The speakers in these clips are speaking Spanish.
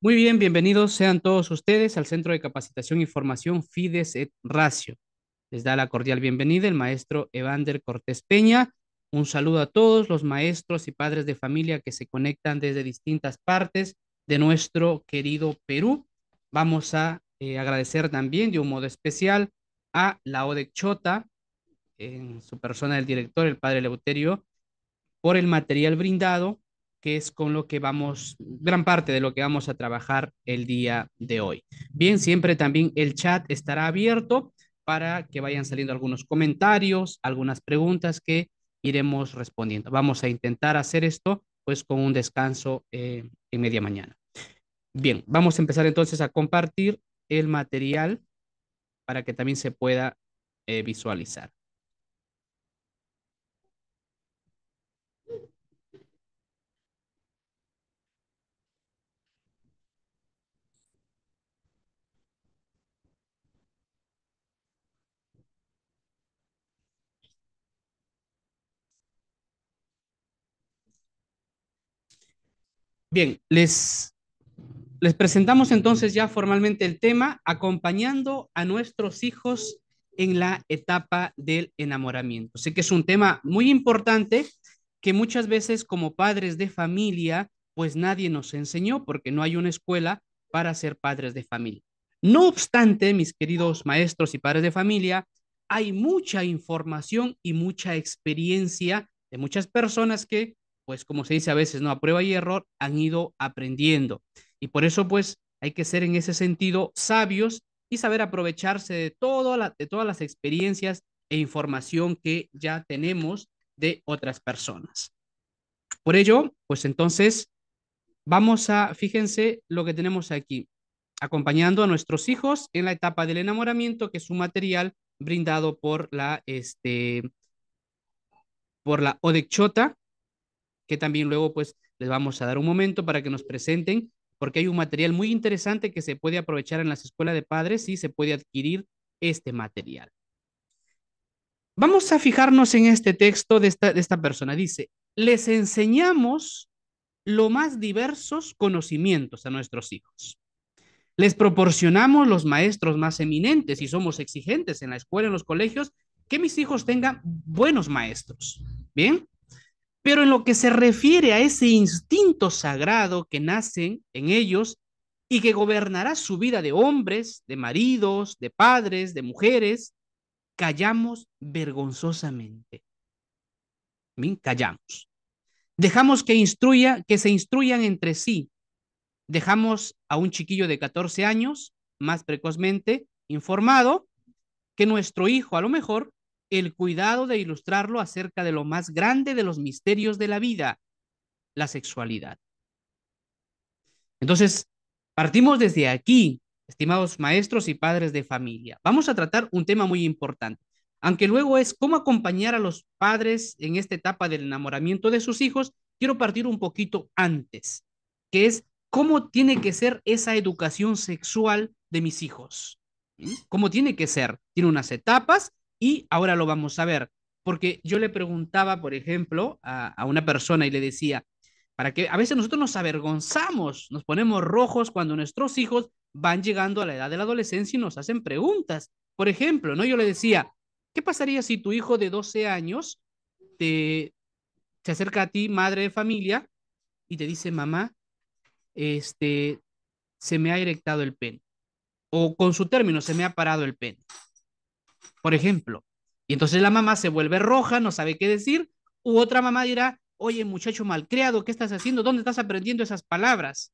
Muy bien, bienvenidos sean todos ustedes al Centro de Capacitación y Formación Fides et Ratio. Les da la cordial bienvenida el maestro Evander Cortés Peña. Un saludo a todos los maestros y padres de familia que se conectan desde distintas partes de nuestro querido Perú. Vamos a eh, agradecer también de un modo especial a la ODEC Chota, en su persona el director, el padre Leuterio, por el material brindado que es con lo que vamos, gran parte de lo que vamos a trabajar el día de hoy. Bien, siempre también el chat estará abierto para que vayan saliendo algunos comentarios, algunas preguntas que iremos respondiendo. Vamos a intentar hacer esto pues con un descanso eh, en media mañana. Bien, vamos a empezar entonces a compartir el material para que también se pueda eh, visualizar. Bien, les, les presentamos entonces ya formalmente el tema, acompañando a nuestros hijos en la etapa del enamoramiento. Sé que es un tema muy importante que muchas veces como padres de familia, pues nadie nos enseñó porque no hay una escuela para ser padres de familia. No obstante, mis queridos maestros y padres de familia, hay mucha información y mucha experiencia de muchas personas que pues como se dice a veces, ¿no? A prueba y error han ido aprendiendo. Y por eso, pues, hay que ser en ese sentido sabios y saber aprovecharse de, de todas las experiencias e información que ya tenemos de otras personas. Por ello, pues entonces, vamos a, fíjense lo que tenemos aquí, acompañando a nuestros hijos en la etapa del enamoramiento, que es un material brindado por la, este, por la Odechota, que también luego pues les vamos a dar un momento para que nos presenten, porque hay un material muy interesante que se puede aprovechar en las escuelas de padres y se puede adquirir este material. Vamos a fijarnos en este texto de esta, persona. Dice, les enseñamos los más diversos conocimientos a nuestros hijos. Les proporcionamos los maestros más eminentes y somos exigentes en la escuela, en los colegios, que mis hijos tengan buenos maestros. Bien, pero en lo que se refiere a ese instinto sagrado que nacen en ellos y que gobernará su vida de hombres, de maridos, de padres, de mujeres, callamos vergonzosamente. callamos. Dejamos que instruya, que se instruyan entre sí. Dejamos a un chiquillo de 14 años, más precozmente, informado que nuestro hijo a lo mejor el cuidado de ilustrarlo acerca de lo más grande de los misterios de la vida, la sexualidad. Entonces, partimos desde aquí, estimados maestros y padres de familia. Vamos a tratar un tema muy importante, aunque luego es cómo acompañar a los padres en esta etapa del enamoramiento de sus hijos. Quiero partir un poquito antes, que es cómo tiene que ser esa educación sexual de mis hijos. ¿Cómo tiene que ser? Tiene unas etapas y ahora lo vamos a ver, porque yo le preguntaba, por ejemplo, a, una persona y le decía, para que a veces nosotros nos avergonzamos, nos ponemos rojos cuando nuestros hijos van llegando a la edad de la adolescencia y nos hacen preguntas. Por ejemplo, ¿no? Yo le decía, ¿qué pasaría si tu hijo de 12 años te, se acerca a ti, madre de familia, y te dice, mamá, este, se me ha erectado el pene? O con su término, se me ha parado el pene por ejemplo. Y entonces la mamá se vuelve roja, no sabe qué decir, u otra mamá dirá, oye muchacho malcriado, ¿qué estás haciendo? ¿Dónde estás aprendiendo esas palabras?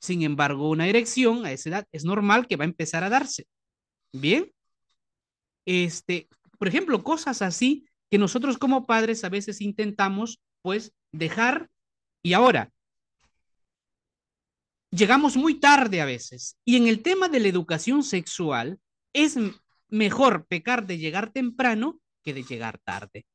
Sin embargo, una erección a esa edad es normal que va a empezar a darse. ¿Bien? Este, por ejemplo, cosas así que nosotros como padres a veces intentamos, pues, dejar. Y ahora, llegamos muy tarde a veces. Y en el tema de la educación sexual, es mejor pecar de llegar temprano que de llegar tarde.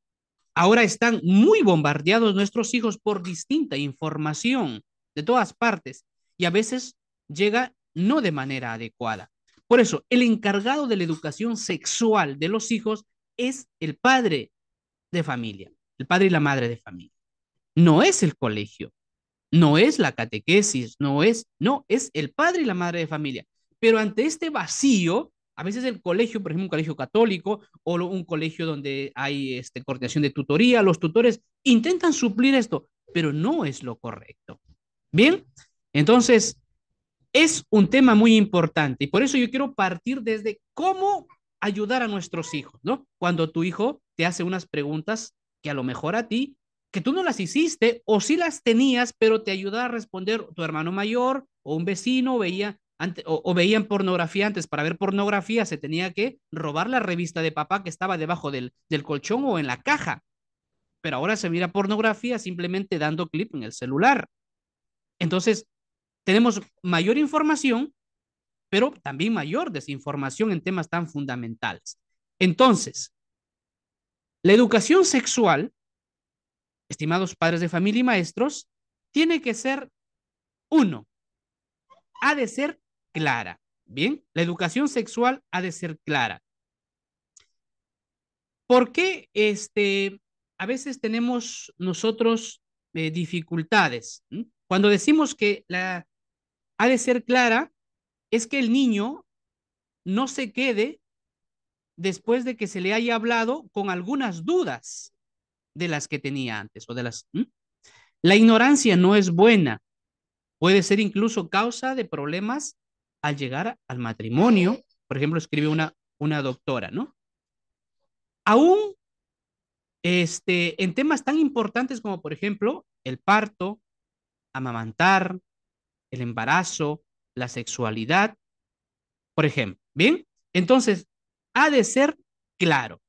Ahora están muy bombardeados nuestros hijos por distinta información de todas partes y a veces llega no de manera adecuada. Por eso, el encargado de la educación sexual de los hijos es el padre de familia, el padre y la madre de familia. No es el colegio, no es la catequesis, no es, no, es el padre y la madre de familia. Pero ante este vacío, a veces el colegio, por ejemplo, un colegio católico o un colegio donde hay este, coordinación de tutoría, los tutores intentan suplir esto, pero no es lo correcto. Bien, entonces es un tema muy importante y por eso yo quiero partir desde cómo ayudar a nuestros hijos, ¿no? Cuando tu hijo te hace unas preguntas que a lo mejor a ti, que tú no las hiciste o sí las tenías, pero te ayuda a responder tu hermano mayor o un vecino veía o, veían pornografía antes, para ver pornografía se tenía que robar la revista de papá que estaba debajo del, del colchón o en la caja. Pero ahora se mira pornografía simplemente dando clip en el celular. Entonces, tenemos mayor información, pero también mayor desinformación en temas tan fundamentales. Entonces, la educación sexual, estimados padres de familia y maestros, tiene que ser uno, ha de ser clara. Bien, la educación sexual ha de ser clara. ¿Por qué este, a veces tenemos nosotros eh, dificultades? Cuando decimos que la, ha de ser clara, es que el niño no se quede después de que se le haya hablado con algunas dudas de las que tenía antes o de las... La ignorancia no es buena. Puede ser incluso causa de problemas al llegar al matrimonio, por ejemplo, escribe una, una doctora, ¿no? Aún este, en temas tan importantes como, por ejemplo, el parto, amamantar, el embarazo, la sexualidad, por ejemplo. ¿Bien? Entonces, ha de ser claro.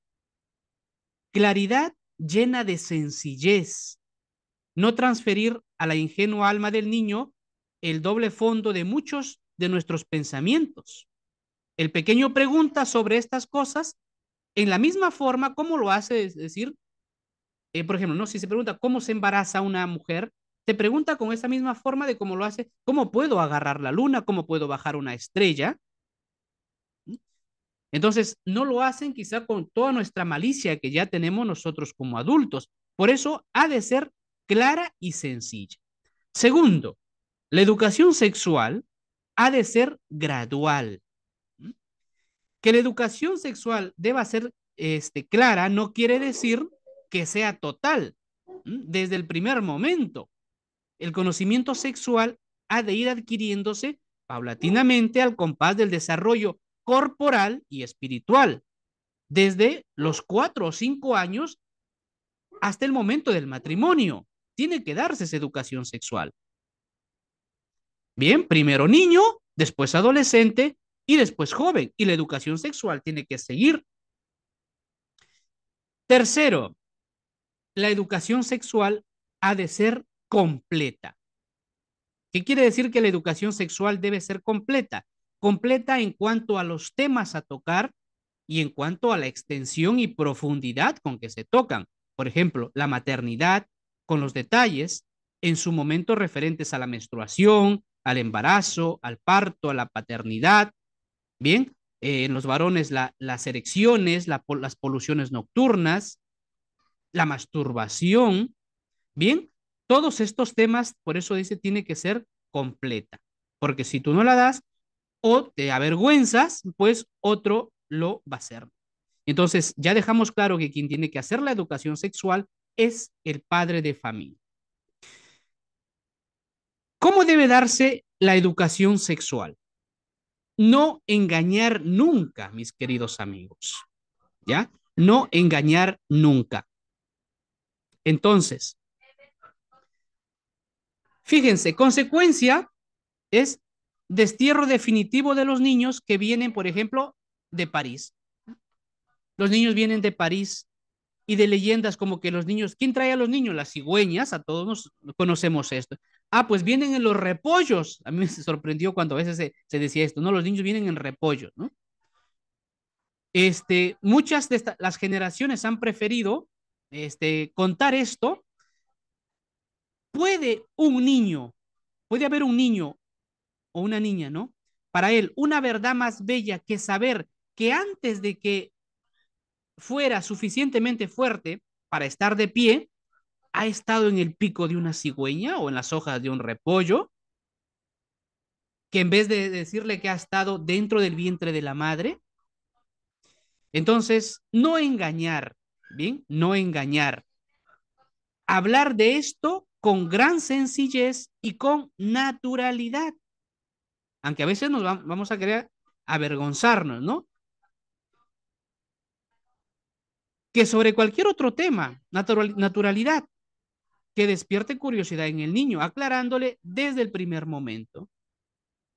Claridad llena de sencillez. No transferir a la ingenua alma del niño el doble fondo de muchos de nuestros pensamientos. El pequeño pregunta sobre estas cosas en la misma forma como lo hace, es decir, eh, por ejemplo, ¿no? si se pregunta cómo se embaraza una mujer, te pregunta con esa misma forma de cómo lo hace, cómo puedo agarrar la luna, cómo puedo bajar una estrella. Entonces, no lo hacen quizá con toda nuestra malicia que ya tenemos nosotros como adultos. Por eso ha de ser clara y sencilla. Segundo, la educación sexual ha de ser gradual. Que la educación sexual deba ser este, clara no quiere decir que sea total desde el primer momento. El conocimiento sexual ha de ir adquiriéndose paulatinamente al compás del desarrollo corporal y espiritual, desde los cuatro o cinco años hasta el momento del matrimonio. Tiene que darse esa educación sexual. Bien, primero niño, después adolescente y después joven. Y la educación sexual tiene que seguir. Tercero, la educación sexual ha de ser completa. ¿Qué quiere decir que la educación sexual debe ser completa? Completa en cuanto a los temas a tocar y en cuanto a la extensión y profundidad con que se tocan. Por ejemplo, la maternidad, con los detalles en su momento referentes a la menstruación, al embarazo, al parto, a la paternidad, ¿bien? Eh, en los varones la, las erecciones, las poluciones nocturnas, la masturbación, ¿bien? Todos estos temas, por eso dice, tiene que ser completa, porque si tú no la das o te avergüenzas, pues otro lo va a hacer. Entonces, ya dejamos claro que quien tiene que hacer la educación sexual es el padre de familia. ¿Cómo debe darse la educación sexual? No engañar nunca, mis queridos amigos. ¿Ya? No engañar nunca. Entonces, fíjense, consecuencia es destierro definitivo de los niños que vienen, por ejemplo, de París. Los niños vienen de París y de leyendas como que los niños, ¿quién trae a los niños? Las cigüeñas, a todos nos conocemos esto. Ah, pues vienen en los repollos. A mí me sorprendió cuando a veces se, decía esto, ¿no? Los niños vienen en repollos, ¿no? Este, muchas de las generaciones han preferido este, contar esto. Puede un niño, puede haber un niño o una niña, ¿no? Para él, una verdad más bella que saber que antes de que fuera suficientemente fuerte para estar de pie, ha estado en el pico de una cigüeña o en las hojas de un repollo, que en vez de decirle que ha estado dentro del vientre de la madre, entonces no engañar, ¿bien? No engañar. Hablar de esto con gran sencillez y con naturalidad. Aunque a veces nos vamos a querer avergonzarnos, ¿no? Que sobre cualquier otro tema, naturalidad que despierte curiosidad en el niño, aclarándole desde el primer momento.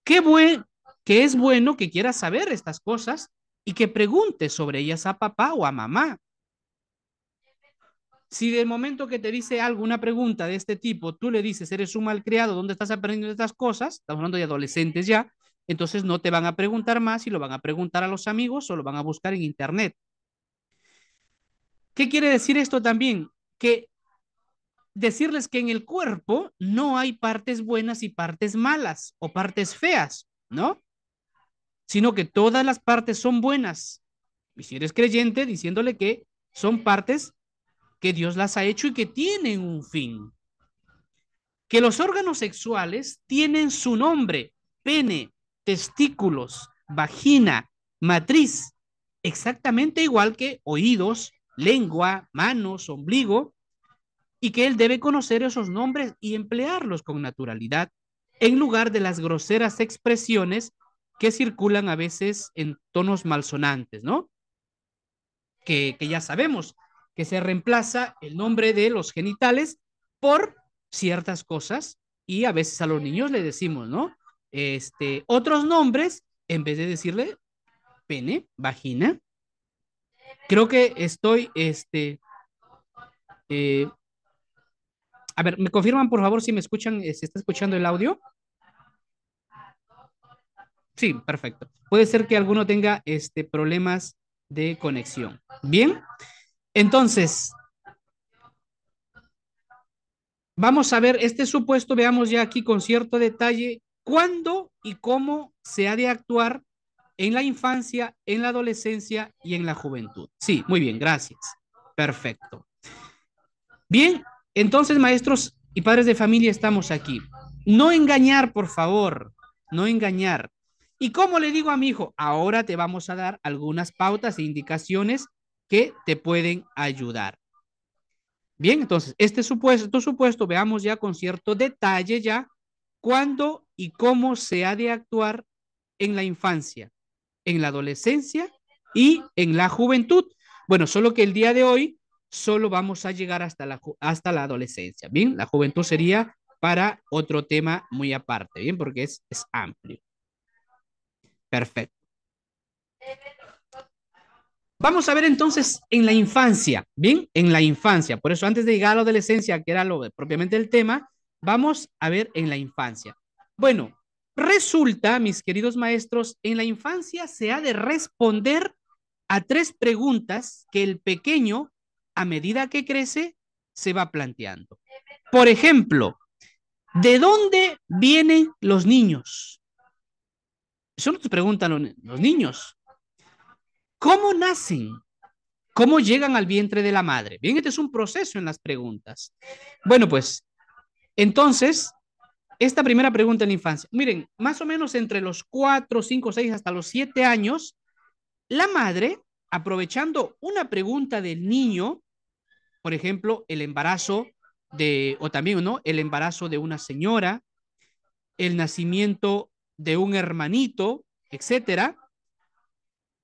Qué buen, que es bueno que quiera saber estas cosas y que pregunte sobre ellas a papá o a mamá. Si del momento que te dice alguna pregunta de este tipo, tú le dices, eres un malcriado, ¿dónde estás aprendiendo estas cosas? Estamos hablando de adolescentes ya. Entonces no te van a preguntar más y lo van a preguntar a los amigos o lo van a buscar en internet. ¿Qué quiere decir esto también? Que decirles que en el cuerpo no hay partes buenas y partes malas o partes feas, ¿no? Sino que todas las partes son buenas. Y si eres creyente, diciéndole que son partes que Dios las ha hecho y que tienen un fin. Que los órganos sexuales tienen su nombre, pene, testículos, vagina, matriz, exactamente igual que oídos, lengua, manos, ombligo, y que él debe conocer esos nombres y emplearlos con naturalidad en lugar de las groseras expresiones que circulan a veces en tonos malsonantes, ¿no? Que, ya sabemos que se reemplaza el nombre de los genitales por ciertas cosas y a veces a los niños le decimos, ¿no? Este, otros nombres en vez de decirle pene, vagina. Creo que estoy, este, eh, a ver, ¿me confirman por favor si me escuchan, eh, si está escuchando el audio? Sí, perfecto. Puede ser que alguno tenga este, problemas de conexión. Bien, entonces, vamos a ver este supuesto, veamos ya aquí con cierto detalle cuándo y cómo se ha de actuar en la infancia, en la adolescencia y en la juventud. Sí, muy bien, gracias. Perfecto. Bien, entonces, maestros y padres de familia, estamos aquí. No engañar, por favor, no engañar. ¿Y cómo le digo a mi hijo? Ahora te vamos a dar algunas pautas e indicaciones que te pueden ayudar. Bien, entonces, este supuesto, supuesto, veamos ya con cierto detalle ya cuándo y cómo se ha de actuar en la infancia, en la adolescencia y en la juventud. Bueno, solo que el día de hoy solo vamos a llegar hasta la, hasta la adolescencia, ¿bien? La juventud sería para otro tema muy aparte, ¿bien? Porque es, es amplio. Perfecto. Vamos a ver entonces en la infancia, ¿bien? En la infancia. Por eso antes de llegar a la adolescencia, que era lo propiamente el tema, vamos a ver en la infancia. Bueno, resulta, mis queridos maestros, en la infancia se ha de responder a tres preguntas que el pequeño a medida que crece, se va planteando. Por ejemplo, ¿de dónde vienen los niños? Eso te preguntan los niños. ¿Cómo nacen? ¿Cómo llegan al vientre de la madre? Bien, este es un proceso en las preguntas. Bueno, pues, entonces, esta primera pregunta en la infancia. Miren, más o menos entre los cuatro, cinco, seis, hasta los siete años, la madre, aprovechando una pregunta del niño, por ejemplo, el embarazo de, o también, ¿no? El embarazo de una señora, el nacimiento de un hermanito, etcétera.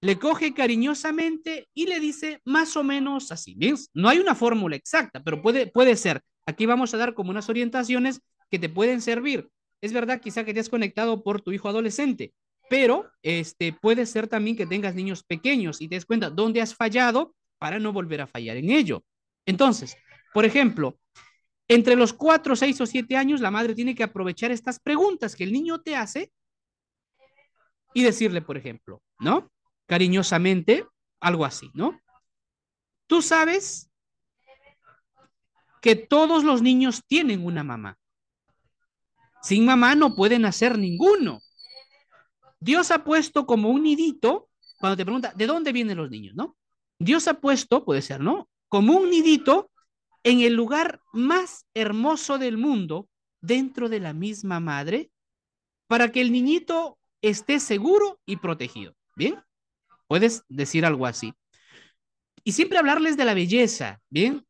Le coge cariñosamente y le dice más o menos así. Bien, no hay una fórmula exacta, pero puede, puede ser. Aquí vamos a dar como unas orientaciones que te pueden servir. Es verdad, quizá que te has conectado por tu hijo adolescente, pero este, puede ser también que tengas niños pequeños y te des cuenta dónde has fallado para no volver a fallar en ello. Entonces, por ejemplo, entre los cuatro, seis o siete años, la madre tiene que aprovechar estas preguntas que el niño te hace y decirle, por ejemplo, ¿no? Cariñosamente, algo así, ¿no? Tú sabes que todos los niños tienen una mamá. Sin mamá no pueden hacer ninguno. Dios ha puesto como un nidito, cuando te pregunta, ¿de dónde vienen los niños? ¿No? Dios ha puesto, puede ser, ¿no? como un nidito en el lugar más hermoso del mundo, dentro de la misma madre, para que el niñito esté seguro y protegido. ¿Bien? Puedes decir algo así. Y siempre hablarles de la belleza, ¿bien?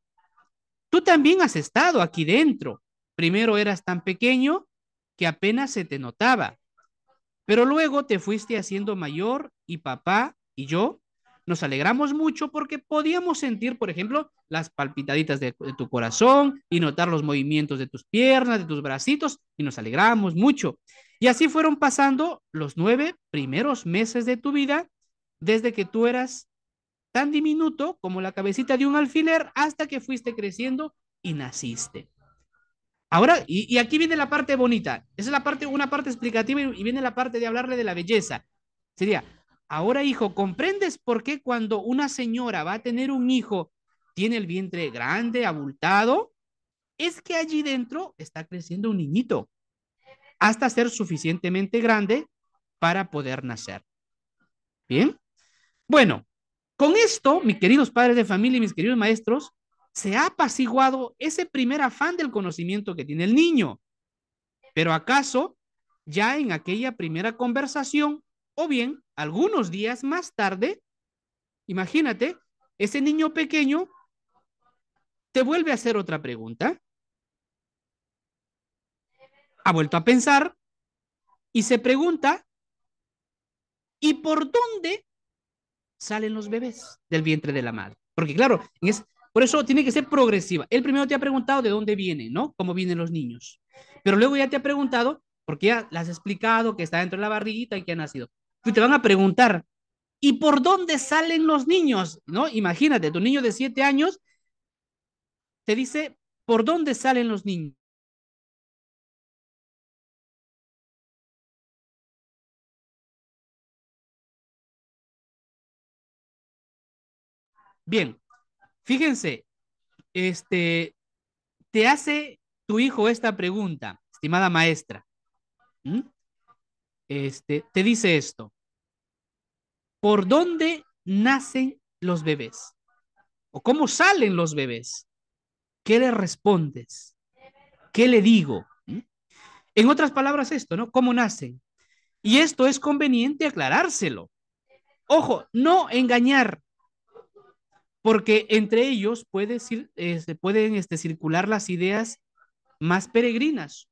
Tú también has estado aquí dentro. Primero eras tan pequeño que apenas se te notaba, pero luego te fuiste haciendo mayor y papá y yo nos alegramos mucho porque podíamos sentir, por ejemplo, las palpitaditas de, tu corazón y notar los movimientos de tus piernas, de tus bracitos, y nos alegramos mucho. Y así fueron pasando los nueve primeros meses de tu vida, desde que tú eras tan diminuto como la cabecita de un alfiler hasta que fuiste creciendo y naciste. Ahora, y, aquí viene la parte bonita. Esa es la parte, una parte explicativa y viene la parte de hablarle de la belleza. Sería, Ahora, hijo, ¿comprendes por qué cuando una señora va a tener un hijo, tiene el vientre grande, abultado? Es que allí dentro está creciendo un niñito, hasta ser suficientemente grande para poder nacer. ¿Bien? Bueno, con esto, mis queridos padres de familia y mis queridos maestros, se ha apaciguado ese primer afán del conocimiento que tiene el niño. Pero acaso, ya en aquella primera conversación, o bien algunos días más tarde, imagínate, ese niño pequeño te vuelve a hacer otra pregunta. Ha vuelto a pensar y se pregunta, ¿y por dónde salen los bebés del vientre de la madre? Porque claro, es, por eso tiene que ser progresiva. Él primero te ha preguntado de dónde vienen, ¿no? ¿Cómo vienen los niños? Pero luego ya te ha preguntado, porque ya las has explicado que está dentro de la barriguita y que ha nacido y te van a preguntar, ¿y por dónde salen los niños? ¿No? Imagínate, tu niño de siete años te dice, ¿por dónde salen los niños? Bien, fíjense, este, te hace tu hijo esta pregunta, estimada maestra. ¿Mm? Este, te dice esto por dónde nacen los bebés o cómo salen los bebés. ¿Qué le respondes? ¿Qué le digo? ¿Mm? En otras palabras, esto, ¿no? ¿Cómo nacen? Y esto es conveniente aclarárselo. Ojo, no engañar, porque entre ellos puede, este, pueden este, circular las ideas más peregrinas.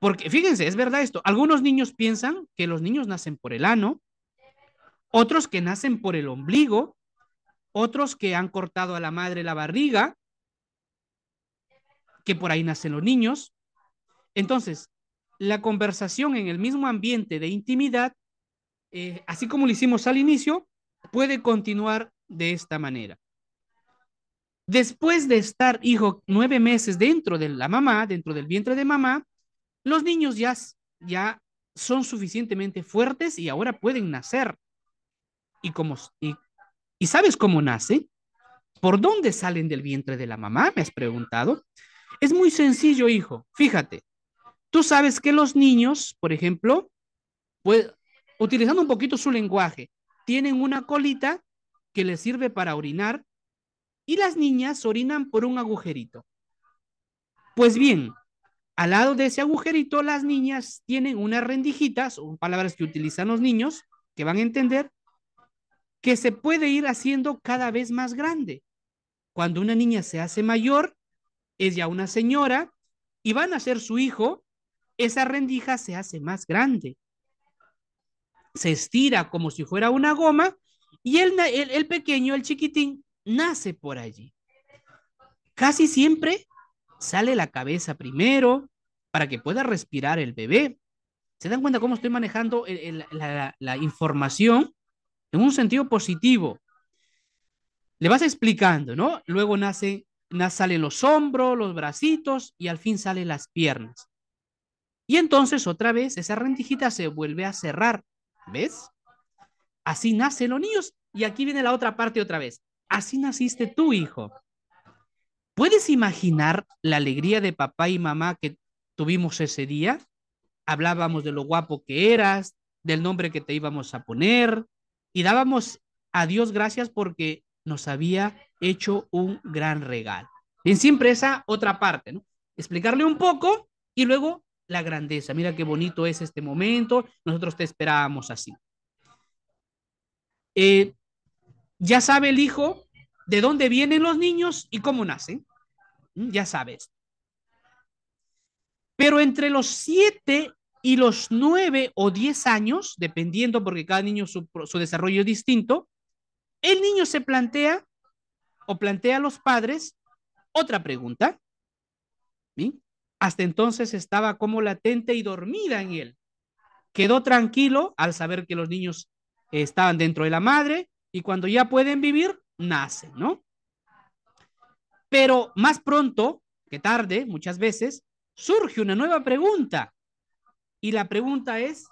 Porque fíjense, es verdad esto. Algunos niños piensan que los niños nacen por el ano, otros que nacen por el ombligo, otros que han cortado a la madre la barriga, que por ahí nacen los niños. Entonces, la conversación en el mismo ambiente de intimidad, eh, así como lo hicimos al inicio, puede continuar de esta manera. Después de estar hijo nueve meses dentro de la mamá, dentro del vientre de mamá, los niños ya, ya son suficientemente fuertes y ahora pueden nacer y, y, sabes cómo nace? ¿Por dónde salen del vientre de la mamá? Me has preguntado. Es muy sencillo, hijo. Fíjate, tú sabes que los niños, por ejemplo, pues, utilizando un poquito su lenguaje, tienen una colita que les sirve para orinar y las niñas orinan por un agujerito. Pues bien, al lado de ese agujerito, las niñas tienen unas rendijitas, palabras que utilizan los niños, que van a entender, que se puede ir haciendo cada vez más grande. Cuando una niña se hace mayor, es ya una señora y van a ser su hijo, esa rendija se hace más grande. Se estira como si fuera una goma y el, el, pequeño, el chiquitín, nace por allí. Casi siempre sale la cabeza primero para que pueda respirar el bebé. ¿Se dan cuenta cómo estoy manejando eh, eh, la información? en un sentido positivo. Le vas explicando, ¿no? Luego nace, nace, salen los hombros, los bracitos y al fin salen las piernas. Y entonces otra vez esa rendijita se vuelve a cerrar, ¿ves? Así nacen los niños y aquí viene la otra parte otra vez. Así naciste tú, hijo. ¿Puedes imaginar la alegría de papá y mamá que tuvimos ese día? Hablábamos de lo guapo que eras, del nombre que te íbamos a poner, y dábamos a Dios gracias porque nos había hecho un gran regalo. En siempre esa otra parte, ¿no? Explicarle un poco y luego la grandeza. Mira qué bonito es este momento, nosotros te esperábamos así. Eh, ya sabe el hijo de dónde vienen los niños y cómo nacen. Mm, ya sabes. Pero entre los siete y los nueve o diez años, dependiendo porque cada niño su, desarrollo es distinto, el niño se plantea o plantea a los padres otra pregunta. Hasta entonces estaba como latente y dormida en él. Quedó tranquilo al saber que los niños estaban dentro de la madre y cuando ya pueden vivir, nacen, ¿no? Pero más pronto que tarde, muchas veces, surge una nueva pregunta y la pregunta es,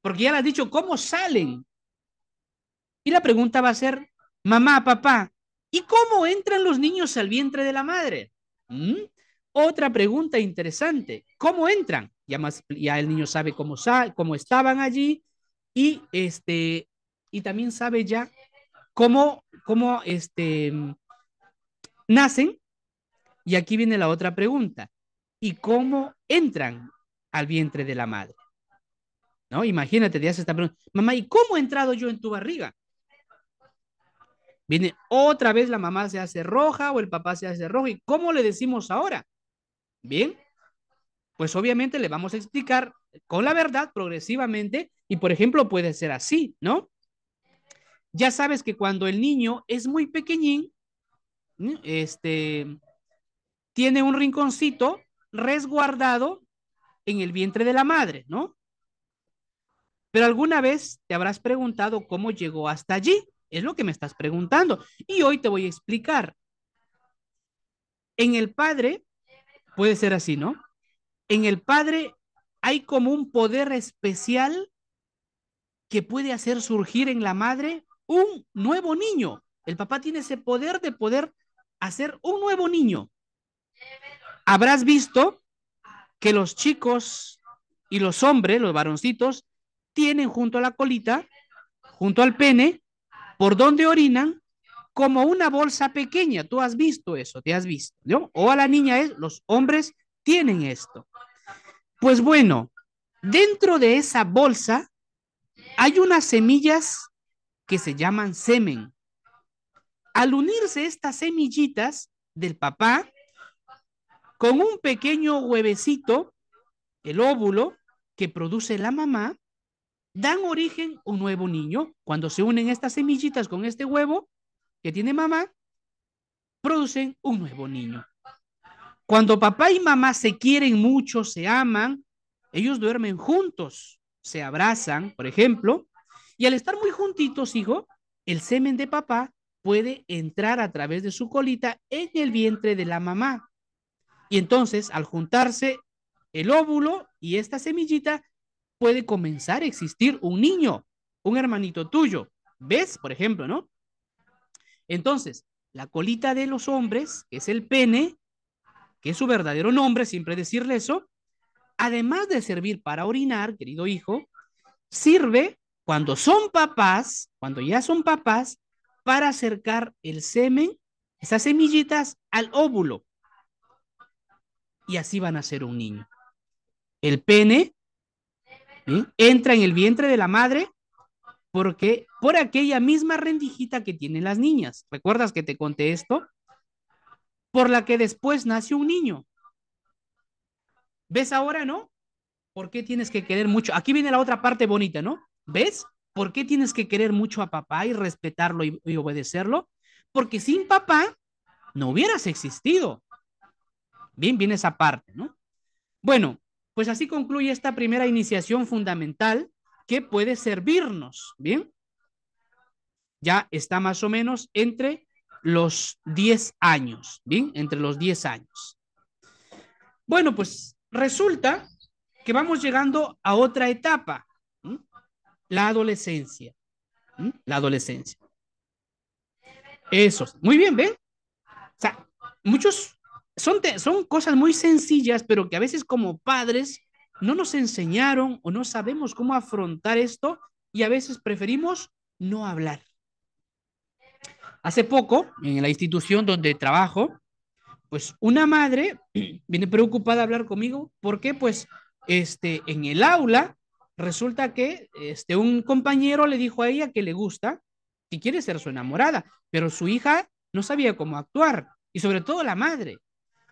porque ya le has dicho, ¿cómo salen? Y la pregunta va a ser, mamá, papá, ¿y cómo entran los niños al vientre de la madre? ¿Mm? Otra pregunta interesante, ¿cómo entran? Ya, más, ya el niño sabe cómo, cómo estaban allí y, este, y también sabe ya cómo, este, nacen. Y aquí viene la otra pregunta. ¿Y cómo entran? al vientre de la madre. ¿No? Imagínate, te haces esta pregunta, mamá, ¿y cómo he entrado yo en tu barriga? Viene otra vez la mamá se hace roja o el papá se hace rojo. ¿Y cómo le decimos ahora? Bien, pues obviamente le vamos a explicar con la verdad progresivamente y por ejemplo puede ser así, ¿no? Ya sabes que cuando el niño es muy pequeñín, este, tiene un rinconcito resguardado en el vientre de la madre, ¿no? Pero alguna vez te habrás preguntado cómo llegó hasta allí. Es lo que me estás preguntando. Y hoy te voy a explicar. En el Padre, puede ser así, ¿no? En el Padre hay como un poder especial que puede hacer surgir en la madre un nuevo niño. El papá tiene ese poder de poder hacer un nuevo niño. Habrás visto que los chicos y los hombres, los varoncitos, tienen junto a la colita, junto al pene, por donde orinan, como una bolsa pequeña. Tú has visto eso, te has visto. ¿no? O a la niña es, los hombres tienen esto. Pues bueno, dentro de esa bolsa hay unas semillas que se llaman semen. Al unirse estas semillitas del papá con un pequeño huevecito, el óvulo que produce la mamá, dan origen a un nuevo niño. Cuando se unen estas semillitas con este huevo que tiene mamá, producen un nuevo niño. Cuando papá y mamá se quieren mucho, se aman, ellos duermen juntos, se abrazan, por ejemplo, y al estar muy juntitos, hijo, el semen de papá puede entrar a través de su colita en el vientre de la mamá. Y entonces, al juntarse el óvulo y esta semillita, puede comenzar a existir un niño, un hermanito tuyo. ¿Ves? Por ejemplo, ¿no? Entonces, la colita de los hombres, que es el pene, que es su verdadero nombre, siempre decirle eso, además de servir para orinar, querido hijo, sirve cuando son papás, cuando ya son papás, para acercar el semen, esas semillitas, al óvulo y así van a ser un niño. El pene entra en el vientre de la madre porque por aquella misma rendijita que tienen las niñas. ¿Recuerdas que te conté esto? Por la que después nace un niño. ¿Ves ahora, no? ¿Por qué tienes que querer mucho? Aquí viene la otra parte bonita, ¿no? ¿Ves? ¿Por qué tienes que querer mucho a papá y respetarlo y obedecerlo? Porque sin papá no hubieras existido. Bien, bien esa parte, ¿no? Bueno, pues así concluye esta primera iniciación fundamental que puede servirnos, ¿bien? Ya está más o menos entre los 10 años, ¿bien? Entre los 10 años. Bueno, pues resulta que vamos llegando a otra etapa, la adolescencia. La adolescencia. Eso, muy bien, ¿ven? O sea, muchos son, cosas muy sencillas, pero que a veces como padres no nos enseñaron o no sabemos cómo afrontar esto y a veces preferimos no hablar. Hace poco, en la institución donde trabajo, pues una madre viene preocupada a hablar conmigo porque pues este, en el aula resulta que este, un compañero le dijo a ella que le gusta, y quiere ser su enamorada, pero su hija no sabía cómo actuar y sobre todo la madre.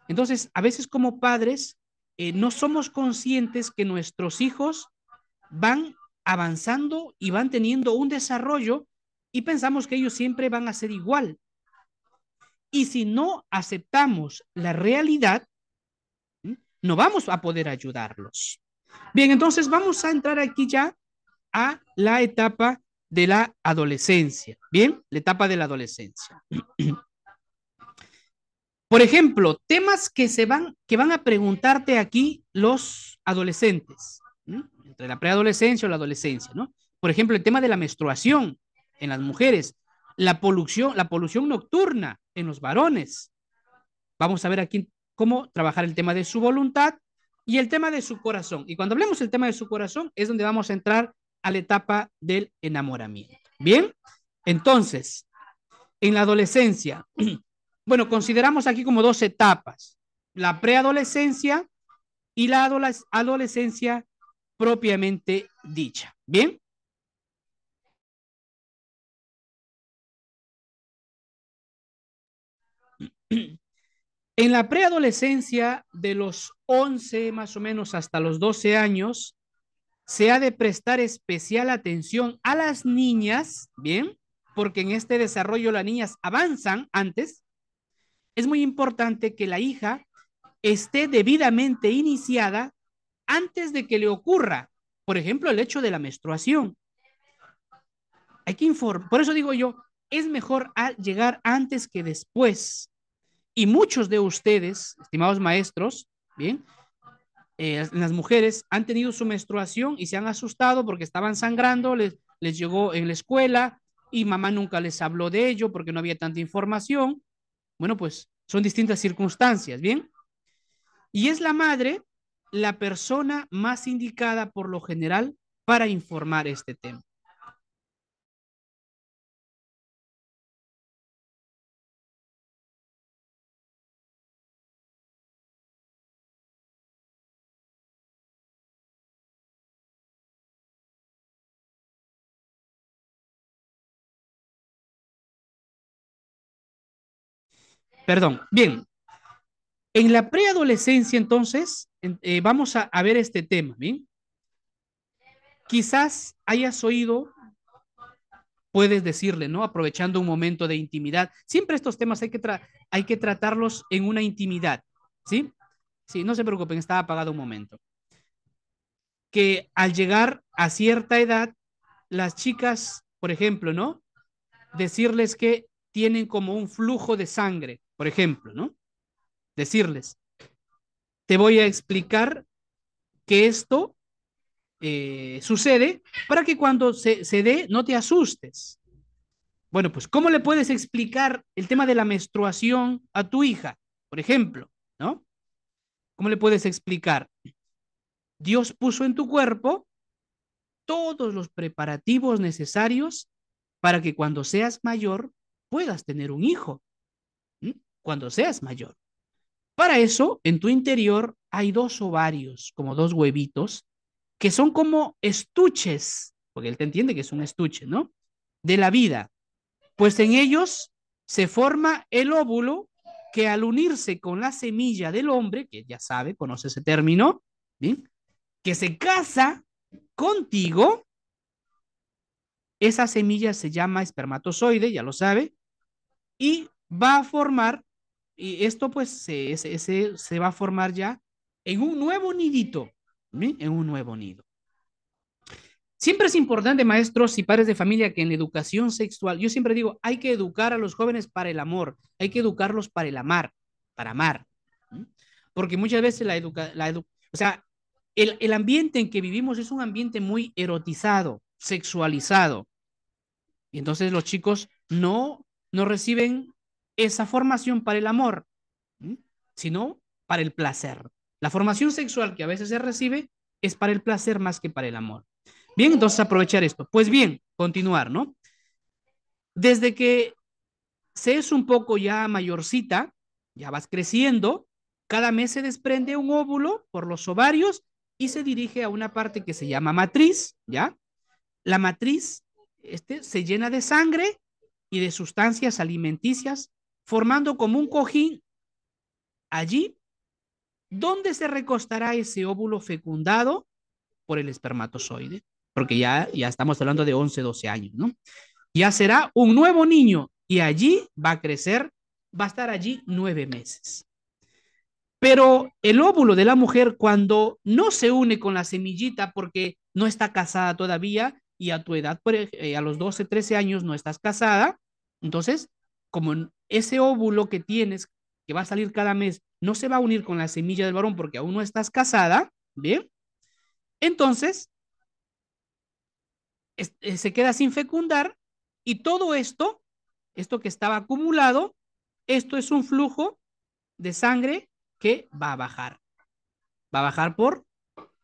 Entonces, a veces como padres, eh, no somos conscientes que nuestros hijos van avanzando y van teniendo un desarrollo y pensamos que ellos siempre van a ser igual. Y si no aceptamos la realidad, no vamos a poder ayudarlos. Bien, entonces vamos a entrar aquí ya a la etapa de la adolescencia. Bien, la etapa de la adolescencia. Por ejemplo, temas que se van, que van a preguntarte aquí los adolescentes, entre la preadolescencia o la adolescencia, ¿no? Por ejemplo, el tema de la menstruación en las mujeres, la polución, la polución nocturna en los varones. Vamos a ver aquí cómo trabajar el tema de su voluntad y el tema de su corazón. Y cuando hablemos del tema de su corazón es donde vamos a entrar a la etapa del enamoramiento. Bien, entonces, en la adolescencia, bueno, consideramos aquí como dos etapas, la preadolescencia y la adolescencia propiamente dicha. ¿Bien? En la preadolescencia, de los 11 más o menos hasta los 12 años, se ha de prestar especial atención a las niñas, ¿bien? Porque en este desarrollo las niñas avanzan antes es muy importante que la hija esté debidamente iniciada antes de que le ocurra, por ejemplo, el hecho de la menstruación. Hay que informar, por eso digo yo, es mejor llegar antes que después. Y muchos de ustedes, estimados maestros, bien, eh, las mujeres han tenido su menstruación y se han asustado porque estaban sangrando, les llegó en la escuela y mamá nunca les habló de ello porque no había tanta información bueno, pues son distintas circunstancias, ¿bien? Y es la madre la persona más indicada por lo general para informar este tema. Perdón. Bien. En la preadolescencia, entonces, eh, vamos a, ver este tema, ¿bien? Quizás hayas oído puedes decirle, ¿no? Aprovechando un momento de intimidad. Siempre estos temas hay que, hay que tratarlos en una intimidad, ¿sí? Sí, no se preocupen, estaba apagado un momento. Que al llegar a cierta edad, las chicas, por ejemplo, ¿no? Decirles que tienen como un flujo de sangre por ejemplo, ¿no? Decirles, te voy a explicar que esto eh, sucede para que cuando se, se dé no te asustes. Bueno, pues ¿cómo le puedes explicar el tema de la menstruación a tu hija, por ejemplo, ¿no? ¿Cómo le puedes explicar? Dios puso en tu cuerpo todos los preparativos necesarios para que cuando seas mayor puedas tener un hijo cuando seas mayor. Para eso, en tu interior hay dos ovarios, como dos huevitos, que son como estuches, porque él te entiende que es un estuche, ¿no? De la vida. Pues en ellos se forma el óvulo que al unirse con la semilla del hombre, que ya sabe, conoce ese término, ¿bien? Que se casa contigo, esa semilla se llama espermatozoide, ya lo sabe, y va a formar y esto pues se, va a formar ya en un nuevo nidito, en un nuevo nido. Siempre es importante, maestros y padres de familia, que en la educación sexual, yo siempre digo, hay que educar a los jóvenes para el amor, hay que educarlos para el amar, para amar. Porque muchas veces la educación, o sea, el, ambiente en que vivimos es un ambiente muy erotizado, sexualizado. Y entonces los chicos no, no reciben esa formación para el amor, ¿Mm? sino para el placer. La formación sexual que a veces se recibe es para el placer más que para el amor. Bien, entonces aprovechar esto. Pues bien, continuar, ¿no? Desde que se es un poco ya mayorcita, ya vas creciendo, cada mes se desprende un óvulo por los ovarios y se dirige a una parte que se llama matriz, ¿ya? La matriz este, se llena de sangre y de sustancias alimenticias formando como un cojín allí donde se recostará ese óvulo fecundado por el espermatozoide, porque ya, ya estamos hablando de 11, 12 años, ¿no? Ya será un nuevo niño y allí va a crecer, va a estar allí nueve meses. Pero el óvulo de la mujer cuando no se une con la semillita porque no está casada todavía y a tu edad, eh, a los 12, 13 años no estás casada, entonces como ese óvulo que tienes, que va a salir cada mes, no se va a unir con la semilla del varón porque aún no estás casada, ¿bien? Entonces, eh, se queda sin fecundar y todo esto, esto que estaba acumulado, esto es un flujo de sangre que va a bajar. Va a bajar por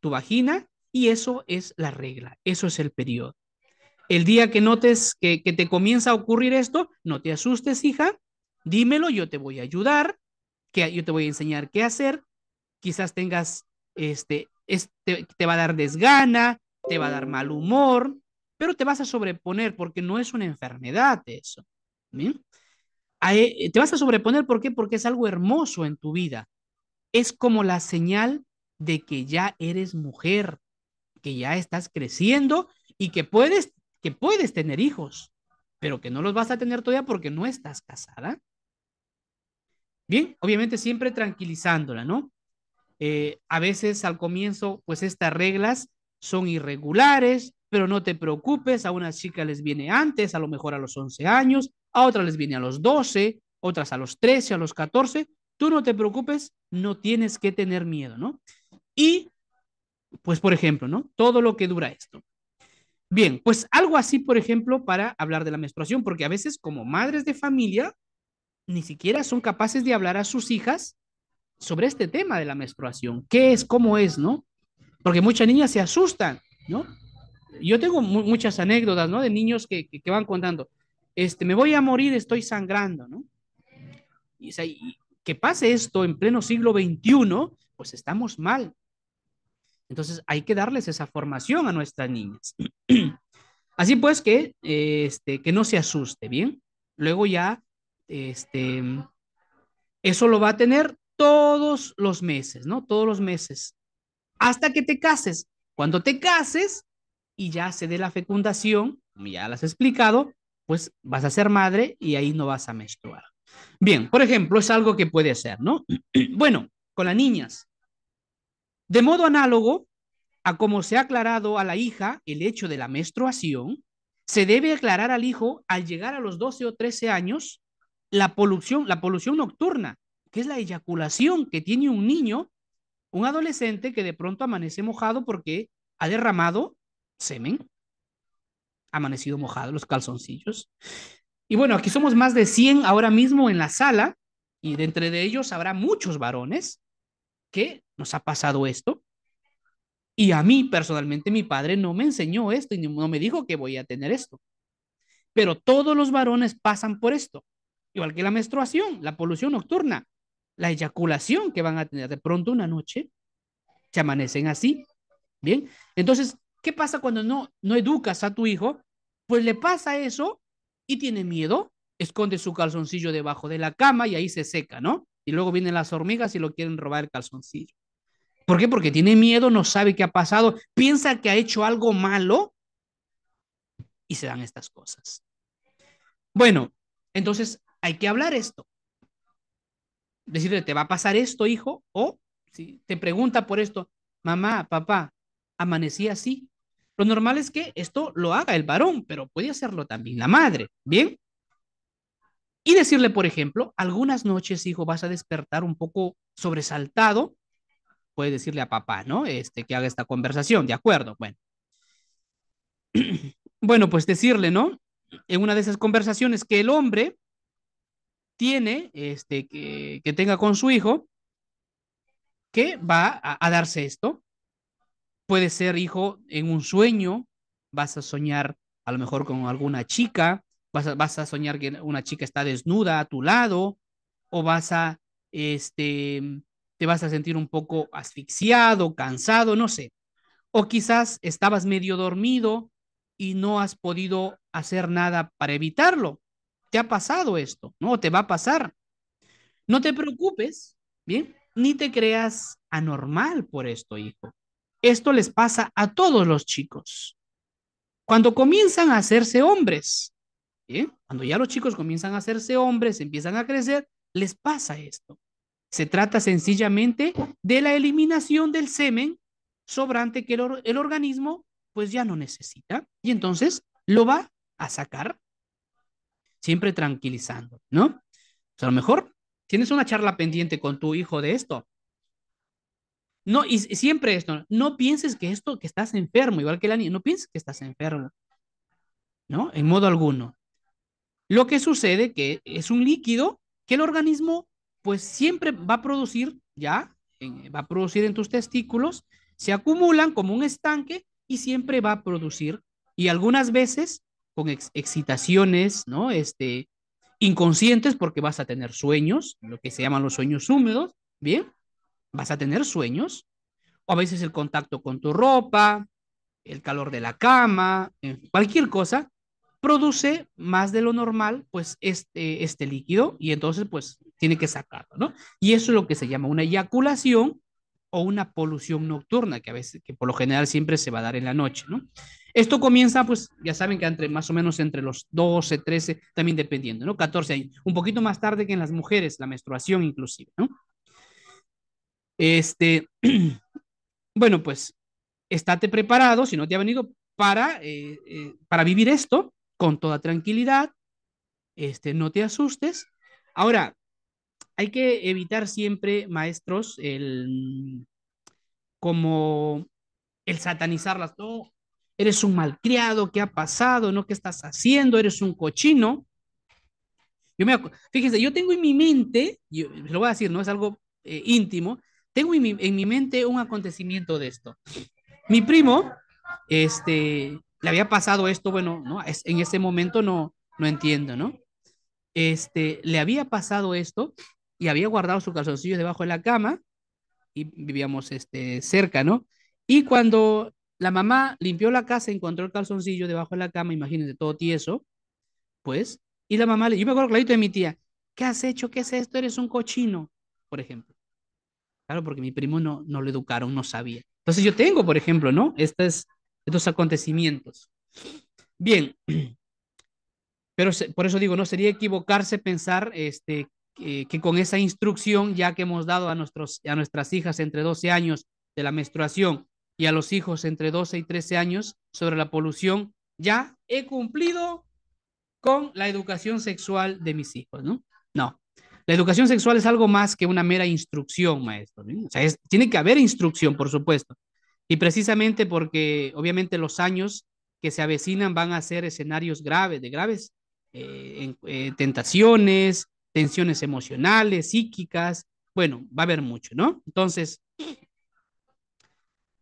tu vagina y eso es la regla, eso es el periodo. El día que notes que, te comienza a ocurrir esto, no te asustes, hija, dímelo, yo te voy a ayudar, que yo te voy a enseñar qué hacer. Quizás tengas, este, este, te va a dar desgana, te va a dar mal humor, pero te vas a sobreponer porque no es una enfermedad eso. Eh, te vas a sobreponer, ¿por qué? Porque es algo hermoso en tu vida. Es como la señal de que ya eres mujer, que ya estás creciendo y que puedes que puedes tener hijos, pero que no los vas a tener todavía porque no estás casada. Bien, obviamente siempre tranquilizándola, ¿no? Eh, a veces al comienzo, pues estas reglas son irregulares, pero no te preocupes, a una chica les viene antes, a lo mejor a los 11 años, a otra les viene a los 12, otras a los 13, a los 14. Tú no te preocupes, no tienes que tener miedo, ¿no? Y, pues, por ejemplo, ¿no? Todo lo que dura esto. Bien, pues algo así, por ejemplo, para hablar de la menstruación, porque a veces como madres de familia ni siquiera son capaces de hablar a sus hijas sobre este tema de la menstruación, qué es, cómo es, ¿no? Porque muchas niñas se asustan, ¿no? Yo tengo muchas anécdotas, ¿no? De niños que, van contando, este, me voy a morir, estoy sangrando, ¿no? Y, que pase esto en pleno siglo XXI, pues estamos mal, entonces hay que darles esa formación a nuestras niñas. Así pues que, este, que no se asuste, ¿bien? Luego ya, este, eso lo va a tener todos los meses, ¿no? Todos los meses. Hasta que te cases. Cuando te cases y ya se dé la fecundación, ya las he explicado, pues vas a ser madre y ahí no vas a menstruar. Bien, por ejemplo, es algo que puede ser, ¿no? Bueno, con las niñas. De modo análogo a como se ha aclarado a la hija el hecho de la menstruación, se debe aclarar al hijo al llegar a los 12 o 13 años la polución, la polución nocturna, que es la eyaculación que tiene un niño, un adolescente que de pronto amanece mojado porque ha derramado semen, amanecido mojado, los calzoncillos. Y bueno, aquí somos más de 100 ahora mismo en la sala y de entre de ellos habrá muchos varones que nos ha pasado esto. Y a mí personalmente mi padre no me enseñó esto y no me dijo que voy a tener esto. Pero todos los varones pasan por esto, igual que la menstruación, la polución nocturna, la eyaculación que van a tener de pronto una noche, se amanecen así. Bien, entonces, ¿qué pasa cuando no, no educas a tu hijo? Pues le pasa eso y tiene miedo, esconde su calzoncillo debajo de la cama y ahí se seca, ¿no? Y luego vienen las hormigas y lo quieren robar el calzoncillo. ¿Por qué? Porque tiene miedo, no sabe qué ha pasado, piensa que ha hecho algo malo y se dan estas cosas. Bueno, entonces hay que hablar esto. Decirle, te va a pasar esto, hijo, o si te pregunta por esto, mamá, papá, amanecí así. Lo normal es que esto lo haga el varón, pero puede hacerlo también la madre, ¿bien? Y decirle, por ejemplo, algunas noches, hijo, vas a despertar un poco sobresaltado puede decirle a papá, ¿no? Este, que haga esta conversación, ¿de acuerdo? Bueno. Bueno, pues decirle, ¿no? En una de esas conversaciones que el hombre tiene, este, que, que tenga con su hijo, que va a, darse esto. Puede ser, hijo, en un sueño, vas a soñar a lo mejor con alguna chica, vas vas a soñar que una chica está desnuda a tu lado, o vas a, este, te vas a sentir un poco asfixiado, cansado, no sé. O quizás estabas medio dormido y no has podido hacer nada para evitarlo. Te ha pasado esto, ¿no? Te va a pasar. No te preocupes, ¿bien? Ni te creas anormal por esto, hijo. Esto les pasa a todos los chicos. Cuando comienzan a hacerse hombres, ¿bien? Cuando ya los chicos comienzan a hacerse hombres, empiezan a crecer, les pasa esto. Se trata sencillamente de la eliminación del semen sobrante que el, organismo pues ya no necesita y entonces lo va a sacar, siempre tranquilizando, ¿no? Pues, a lo mejor tienes una charla pendiente con tu hijo de esto. No, y siempre esto, no pienses que esto, que estás enfermo, igual que la niña, no pienses que estás enfermo, ¿no? En modo alguno. Lo que sucede que es un líquido que el organismo pues siempre va a producir, ya, eh, va a producir en tus testículos, se acumulan como un estanque y siempre va a producir. Y algunas veces con excitaciones, ¿no? Este, inconscientes porque vas a tener sueños, lo que se llaman los sueños húmedos, ¿bien? Vas a tener sueños. O a veces el contacto con tu ropa, el calor de la cama, cualquier cosa, produce más de lo normal, pues, este, este líquido y entonces, pues, tiene que sacarlo, ¿no? Y eso es lo que se llama una eyaculación o una polución nocturna, que a veces, que por lo general siempre se va a dar en la noche, ¿no? Esto comienza, pues, ya saben que entre, más o menos entre los 12, 13, también dependiendo, ¿no? 14 años, un poquito más tarde que en las mujeres, la menstruación inclusive, ¿no? Este, bueno, pues, estate preparado, si no te ha venido, para, eh, eh, para vivir esto con toda tranquilidad, este, no te asustes. Ahora, hay que evitar siempre, maestros, el como el satanizarlas. No, eres un malcriado, ¿qué ha pasado? ¿No? ¿Qué estás haciendo? Eres un cochino. Yo me, fíjense, yo tengo en mi mente, y lo voy a decir, no es algo eh, íntimo, tengo en mi, en mi, mente un acontecimiento de esto. Mi primo, este, le había pasado esto, bueno, no, es, en ese momento no, no entiendo, ¿no? Este, le había pasado esto y había guardado su calzoncillo debajo de la cama y vivíamos este, cerca, ¿no? Y cuando la mamá limpió la casa, encontró el calzoncillo debajo de la cama, imagínense, todo tieso, pues, y la mamá, le, yo me acuerdo clarito de mi tía, ¿qué has hecho? ¿Qué es esto? Eres un cochino, por ejemplo. Claro, porque mi primo no, no lo educaron, no sabía. Entonces yo tengo, por ejemplo, ¿no? Estos, estos acontecimientos. Bien, pero por eso digo, no sería equivocarse pensar este, eh, que, con esa instrucción ya que hemos dado a, nuestros, a nuestras hijas entre 12 años de la menstruación y a los hijos entre 12 y 13 años sobre la polución, ya he cumplido con la educación sexual de mis hijos, ¿no? No. La educación sexual es algo más que una mera instrucción, maestro. tiene que haber instrucción, por supuesto. Y precisamente porque obviamente los años que se avecinan van a ser escenarios graves, de graves eh, eh, tentaciones, tensiones emocionales, psíquicas, bueno, va a haber mucho, ¿no? Entonces,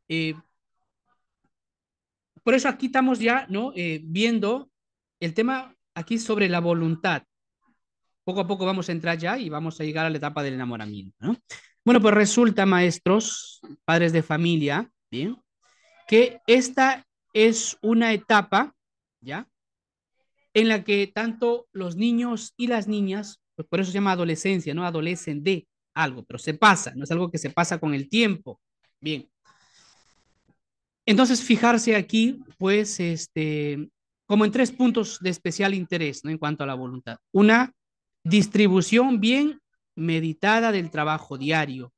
eh, por eso aquí estamos ya, ¿no? Eh, viendo el tema aquí sobre la voluntad. Poco a poco vamos a entrar ya y vamos a llegar a la etapa del enamoramiento, ¿no? Bueno, pues resulta, maestros, padres de familia, ¿bien? Que esta es una etapa, ¿ya? En la que tanto los niños y las niñas pues, por eso se llama adolescencia, no adolecen de algo, pero se pasa, no es algo que se pasa con el tiempo. Bien. Entonces, fijarse aquí, pues, este, como en tres puntos de especial interés, ¿no? En cuanto a la voluntad. Una, distribución bien meditada del trabajo diario.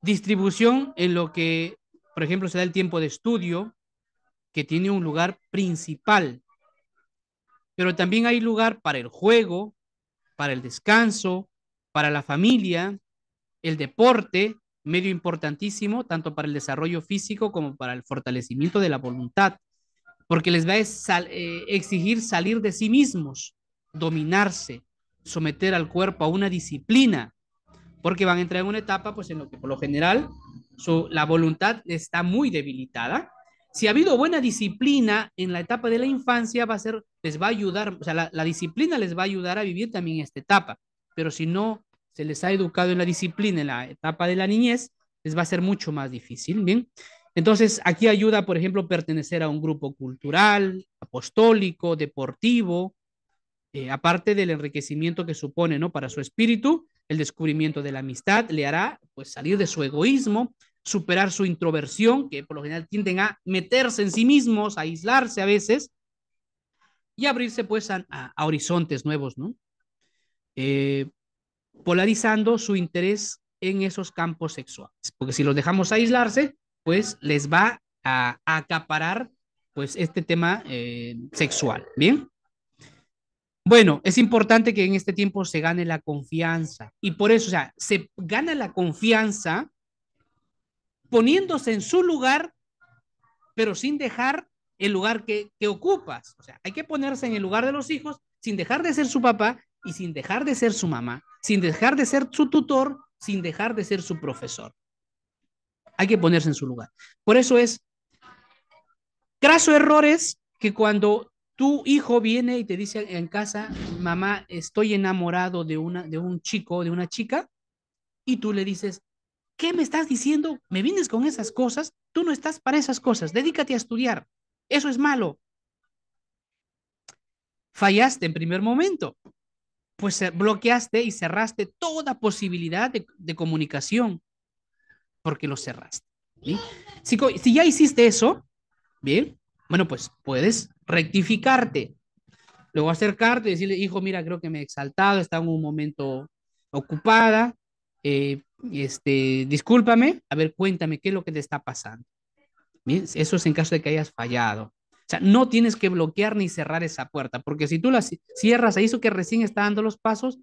Distribución en lo que, por ejemplo, se da el tiempo de estudio, que tiene un lugar principal. Pero también hay lugar para el juego, para el descanso, para la familia, el deporte, medio importantísimo, tanto para el desarrollo físico como para el fortalecimiento de la voluntad, porque les va a eh, exigir salir de sí mismos, dominarse, someter al cuerpo a una disciplina, porque van a entrar en una etapa pues en lo que por lo general su, la voluntad está muy debilitada si ha habido buena disciplina en la etapa de la infancia, va a ser, les va a ayudar, o sea, la, disciplina les va a ayudar a vivir también esta etapa. Pero si no se les ha educado en la disciplina en la etapa de la niñez, les va a ser mucho más difícil, ¿bien? Entonces, aquí ayuda, por ejemplo, pertenecer a un grupo cultural, apostólico, deportivo, eh, aparte del enriquecimiento que supone, ¿no? Para su espíritu, el descubrimiento de la amistad le hará, pues, salir de su egoísmo, superar su introversión, que por lo general tienden a meterse en sí mismos, a aislarse a veces, y abrirse pues a, horizontes nuevos, ¿no? Eh, polarizando su interés en esos campos sexuales, porque si los dejamos aislarse, pues les va a, acaparar pues este tema eh, sexual, ¿bien? Bueno, es importante que en este tiempo se gane la confianza y por eso, o sea, se gana la confianza poniéndose en su lugar, pero sin dejar el lugar que, que ocupas. O sea, hay que ponerse en el lugar de los hijos sin dejar de ser su papá y sin dejar de ser su mamá, sin dejar de ser su tutor, sin dejar de ser su profesor. Hay que ponerse en su lugar. Por eso es craso errores que cuando tu hijo viene y te dice en casa, mamá, estoy enamorado de, una, de un chico, de una chica, y tú le dices, ¿Qué me estás diciendo? ¿Me vienes con esas cosas? Tú no estás para esas cosas. Dedícate a estudiar. Eso es malo. Fallaste en primer momento. Pues bloqueaste y cerraste toda posibilidad de, comunicación porque lo cerraste. Si, si ya hiciste eso, bien, bueno, pues puedes rectificarte. Luego acercarte y decirle, hijo, mira, creo que me he exaltado, está en un momento ocupada, eh, este, discúlpame, a ver, cuéntame qué es lo que te está pasando. eso es en caso de que hayas fallado. O sea, no tienes que bloquear ni cerrar esa puerta, porque si tú la cierras a eso que recién está dando los pasos,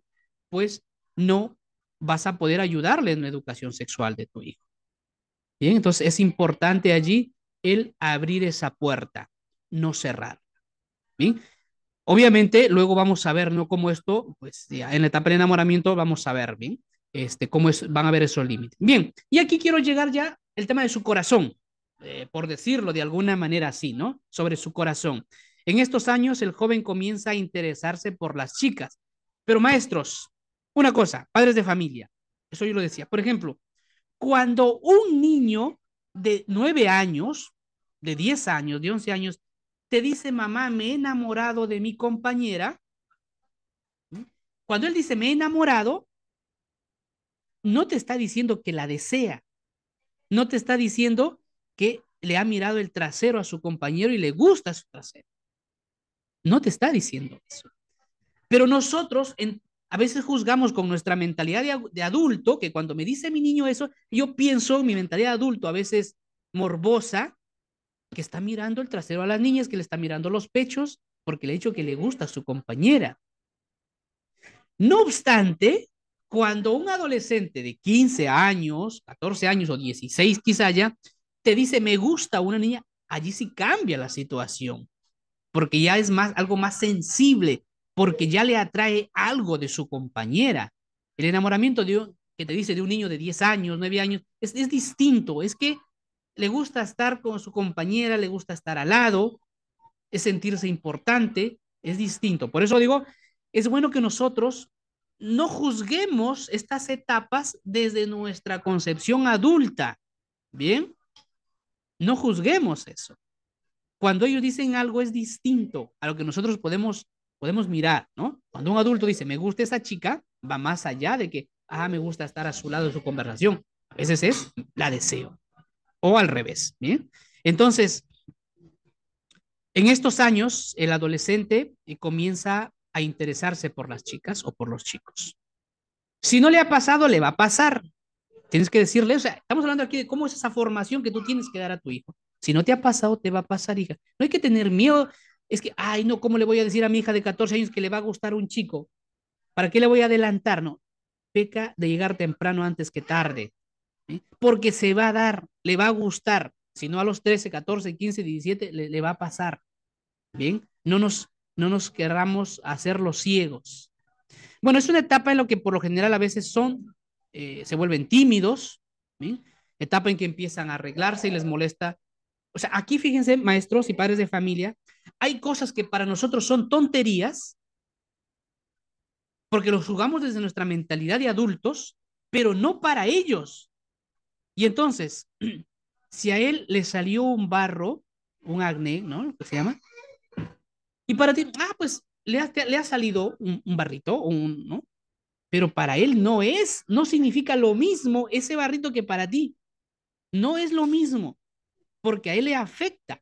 pues no vas a poder ayudarle en la educación sexual de tu hijo. Bien, entonces es importante allí el abrir esa puerta, no cerrar. Bien, obviamente luego vamos a ver, ¿no? como esto, pues ya, en la etapa del enamoramiento vamos a ver, ¿bien? este, cómo es, van a ver esos límites. Bien, y aquí quiero llegar ya el tema de su corazón, eh, por decirlo de alguna manera así, ¿no? Sobre su corazón. En estos años el joven comienza a interesarse por las chicas. Pero maestros, una cosa, padres de familia, eso yo lo decía. Por ejemplo, cuando un niño de nueve años, de diez años, de once años, te dice, mamá, me he enamorado de mi compañera, cuando él dice, me he enamorado, no te está diciendo que la desea, no te está diciendo que le ha mirado el trasero a su compañero y le gusta su trasero. No te está diciendo eso. Pero nosotros a veces juzgamos con nuestra mentalidad de, adulto, que cuando me dice mi niño eso, yo pienso mi mentalidad de adulto, a veces morbosa, que está mirando el trasero a las niñas, que le está mirando los pechos, porque le ha dicho que le gusta a su compañera. No obstante, cuando un adolescente de 15 años, 14 años o 16 quizá ya, te dice me gusta una niña, allí sí cambia la situación, porque ya es más algo más sensible, porque ya le atrae algo de su compañera. El enamoramiento de que te dice de un niño de 10 años, 9 años, es, es distinto, es que le gusta estar con su compañera, le gusta estar al lado, es sentirse importante, es distinto. Por eso digo, es bueno que nosotros no juzguemos estas etapas desde nuestra concepción adulta. ¿Bien? No juzguemos eso. Cuando ellos dicen algo es distinto a lo que nosotros podemos, podemos mirar, ¿no? Cuando un adulto dice, me gusta esa chica, va más allá de que, ah, me gusta estar a su lado en su conversación. A veces es, la deseo. O al revés, ¿bien? Entonces, en estos años, el adolescente eh, comienza a interesarse por las chicas o por los chicos. Si no le ha pasado, le va a pasar. Tienes que decirle, o sea, estamos hablando aquí de cómo es esa formación que tú tienes que dar a tu hijo. Si no te ha pasado, te va a pasar, hija. No hay que tener miedo. Es que, ay, no, ¿cómo le voy a decir a mi hija de 14 años que le va a gustar un chico? ¿Para qué le voy a adelantar? No, peca de llegar temprano antes que tarde. Porque se va a dar, le va a gustar. Si no a los 13, 14, 15, 17, le va a pasar. Bien, no nos no nos querramos hacer los ciegos. Bueno, es una etapa en la que por lo general a veces son, eh, se vuelven tímidos, etapa en que empiezan a arreglarse y les molesta. O sea, aquí fíjense, maestros y padres de familia, hay cosas que para nosotros son tonterías, porque los jugamos desde nuestra mentalidad de adultos, pero no para ellos. Y entonces, si a él le salió un barro, un acné, ¿no? Lo que se llama, y para ti, ah, pues le ha, le ha salido un, barrito o un, ¿no? Pero para él no es, no significa lo mismo ese barrito que para ti. No es lo mismo, porque a él le afecta.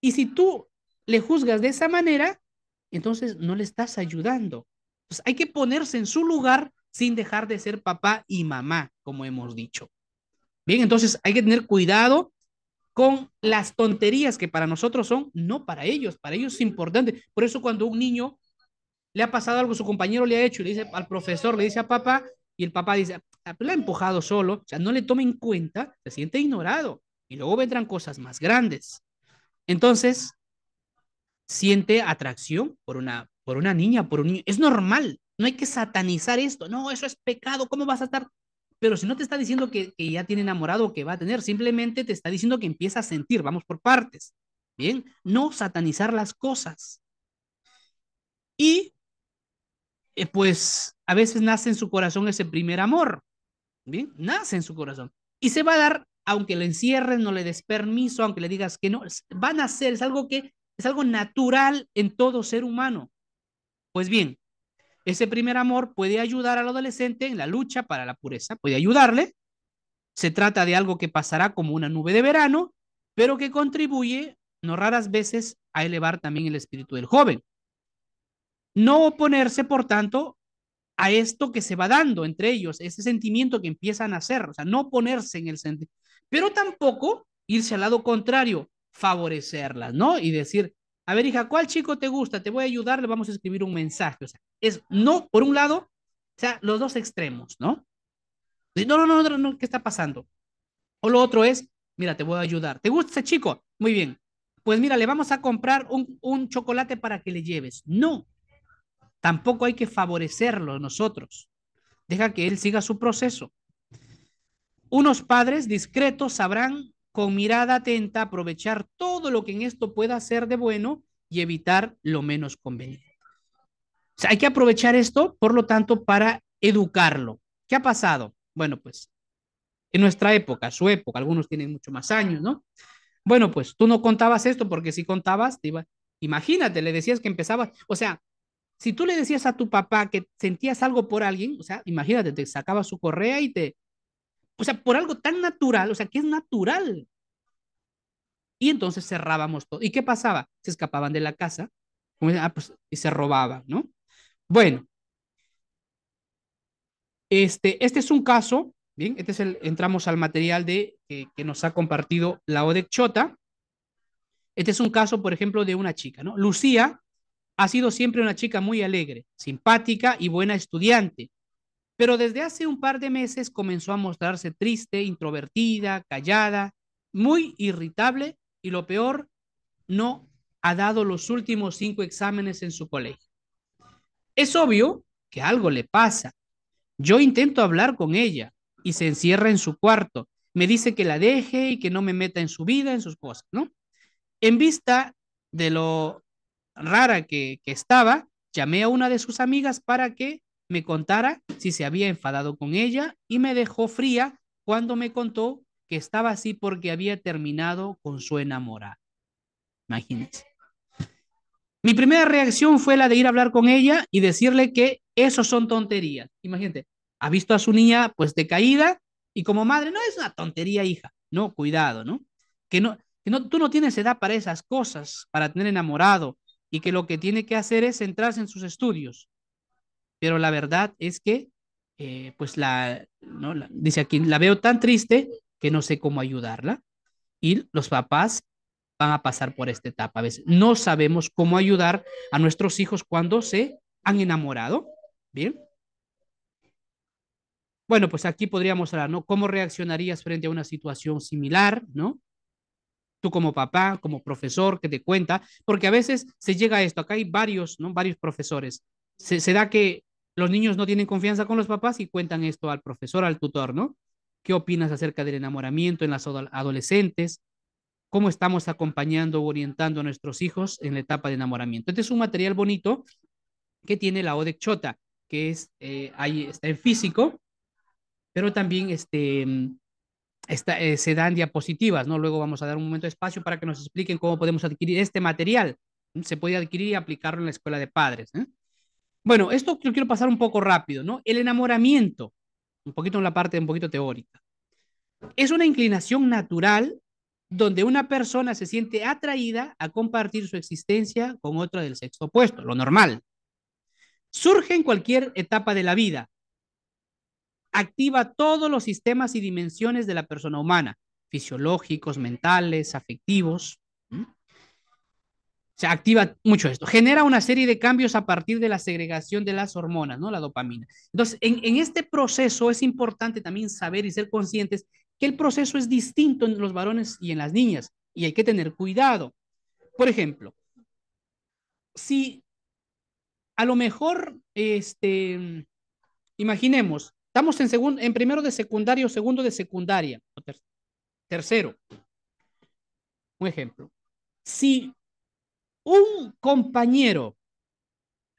Y si tú le juzgas de esa manera, entonces no le estás ayudando. Pues hay que ponerse en su lugar sin dejar de ser papá y mamá, como hemos dicho. Bien, entonces hay que tener cuidado con las tonterías que para nosotros son, no para ellos, para ellos es importante. Por eso cuando un niño le ha pasado algo, su compañero le ha hecho, le dice al profesor, le dice a papá, y el papá dice, ah, pues, lo ha empujado solo, o sea, no le toma en cuenta, se siente ignorado, y luego vendrán cosas más grandes. Entonces, siente atracción por una, por una niña, por un niño. Es normal, no hay que satanizar esto, no, eso es pecado, ¿cómo vas a estar pero si no te está diciendo que, ya tiene enamorado o que va a tener, simplemente te está diciendo que empieza a sentir, vamos por partes. Bien, no satanizar las cosas. Y eh, pues a veces nace en su corazón ese primer amor. Bien, nace en su corazón. Y se va a dar, aunque lo encierres, no le des permiso, aunque le digas que no, van a ser, es algo que es algo natural en todo ser humano. Pues bien, ese primer amor puede ayudar al adolescente en la lucha para la pureza, puede ayudarle. Se trata de algo que pasará como una nube de verano, pero que contribuye, no raras veces, a elevar también el espíritu del joven. No oponerse, por tanto, a esto que se va dando entre ellos, ese sentimiento que empiezan a hacer, o sea, no ponerse en el sentido, pero tampoco irse al lado contrario, favorecerlas, ¿no? Y decir, a ver, hija, ¿cuál chico te gusta? Te voy a ayudar, le vamos a escribir un mensaje. O sea, es no, por un lado, o sea, los dos extremos, ¿no? No, no, no, no, no, ¿qué está pasando? O lo otro es, mira, te voy a ayudar. ¿Te gusta ese chico? Muy bien. Pues mira, le vamos a comprar un, un chocolate para que le lleves. No, tampoco hay que favorecerlo nosotros. Deja que él siga su proceso. Unos padres discretos sabrán con mirada atenta, aprovechar todo lo que en esto pueda ser de bueno y evitar lo menos conveniente. O sea, hay que aprovechar esto, por lo tanto, para educarlo. ¿Qué ha pasado? Bueno, pues en nuestra época, su época, algunos tienen mucho más años, ¿no? Bueno, pues tú no contabas esto porque si contabas, te iba... imagínate, le decías que empezaba, o sea, si tú le decías a tu papá que sentías algo por alguien, o sea, imagínate, te sacaba su correa y te, o sea, por algo tan natural, o sea, que es natural. Y entonces cerrábamos todo. ¿Y qué pasaba? Se escapaban de la casa ah, pues, y se robaban, ¿no? Bueno, este, este es un caso, bien, este es el, entramos al material de, que nos ha compartido la ODEC Este es un caso, por ejemplo, de una chica, ¿no? Lucía ha sido siempre una chica muy alegre, simpática y buena estudiante pero desde hace un par de meses comenzó a mostrarse triste, introvertida, callada, muy irritable y lo peor, no ha dado los últimos cinco exámenes en su colegio. Es obvio que algo le pasa. Yo intento hablar con ella y se encierra en su cuarto. Me dice que la deje y que no me meta en su vida, en sus cosas, ¿no? En vista de lo rara que, que estaba, llamé a una de sus amigas para que me contara si se había enfadado con ella y me dejó fría cuando me contó que estaba así porque había terminado con su enamorada. Imagínense. Mi primera reacción fue la de ir a hablar con ella y decirle que eso son tonterías. Imagínate, ha visto a su niña pues decaída y como madre, no es una tontería, hija. No, cuidado, ¿no? Que no, que no tú no tienes edad para esas cosas, para tener enamorado y que lo que tiene que hacer es centrarse en sus estudios pero la verdad es que, eh, pues la, ¿no? dice aquí, la veo tan triste que no sé cómo ayudarla y los papás van a pasar por esta etapa. A veces no sabemos cómo ayudar a nuestros hijos cuando se han enamorado, ¿bien? Bueno, pues aquí podríamos hablar, ¿no? ¿Cómo reaccionarías frente a una situación similar, ¿no? Tú como papá, como profesor que te cuenta, porque a veces se llega a esto, acá hay varios, ¿no? Varios profesores se, da que los niños no tienen confianza con los papás y cuentan esto al profesor, al tutor, ¿no? ¿Qué opinas acerca del enamoramiento en las adolescentes? ¿Cómo estamos acompañando o orientando a nuestros hijos en la etapa de enamoramiento? Este es un material bonito que tiene la ODEC Chota, que es, eh, ahí está en físico, pero también este, eh, se dan diapositivas, ¿no? Luego vamos a dar un momento de espacio para que nos expliquen cómo podemos adquirir este material. Se puede adquirir y aplicarlo en la escuela de padres. ¿eh? Bueno, esto quiero pasar un poco rápido, ¿no? El enamoramiento, un poquito en la parte un poquito teórica. Es una inclinación natural donde una persona se siente atraída a compartir su existencia con otra del sexo opuesto, lo normal. Surge en cualquier etapa de la vida. Activa todos los sistemas y dimensiones de la persona humana, fisiológicos, mentales, afectivos se activa mucho esto. Genera una serie de cambios a partir de la segregación de las hormonas, ¿no? La dopamina. Entonces, en, este proceso es importante también saber y ser conscientes que el proceso es distinto en los varones y en las niñas y hay que tener cuidado. Por ejemplo, si a lo mejor, este, imaginemos, estamos en, segundo, en primero de secundario, segundo de secundaria, tercero. Un ejemplo. Si un compañero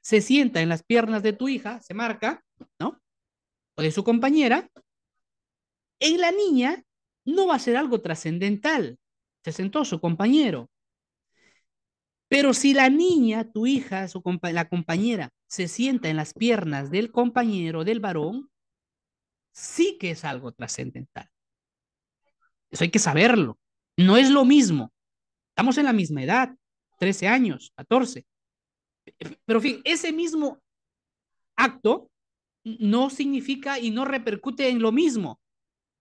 se sienta en las piernas de tu hija, se marca, ¿no? O de su compañera, en la niña no va a ser algo trascendental. Se sentó su compañero. Pero si la niña, tu hija, su la compañera, se sienta en las piernas del compañero, del varón, sí que es algo trascendental. Eso hay que saberlo. No es lo mismo. Estamos en la misma edad, 13 años, 14. Pero, en fin, ese mismo acto no significa y no repercute en lo mismo,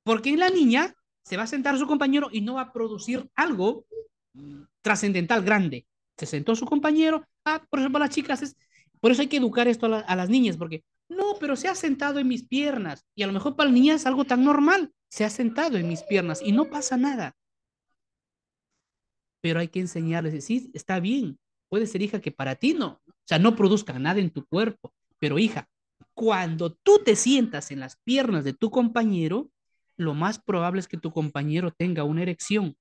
porque en la niña se va a sentar su compañero y no va a producir algo mm, trascendental grande. Se sentó su compañero, ah, por ejemplo, las chicas, es, por eso hay que educar esto a, a las niñas, porque no, pero se ha sentado en mis piernas y a lo mejor para la niña es algo tan normal, se ha sentado en mis piernas y no pasa nada pero hay que enseñarles, sí, está bien, puede ser hija que para ti no, o sea, no produzca nada en tu cuerpo, pero hija, cuando tú te sientas en las piernas de tu compañero, lo más probable es que tu compañero tenga una erección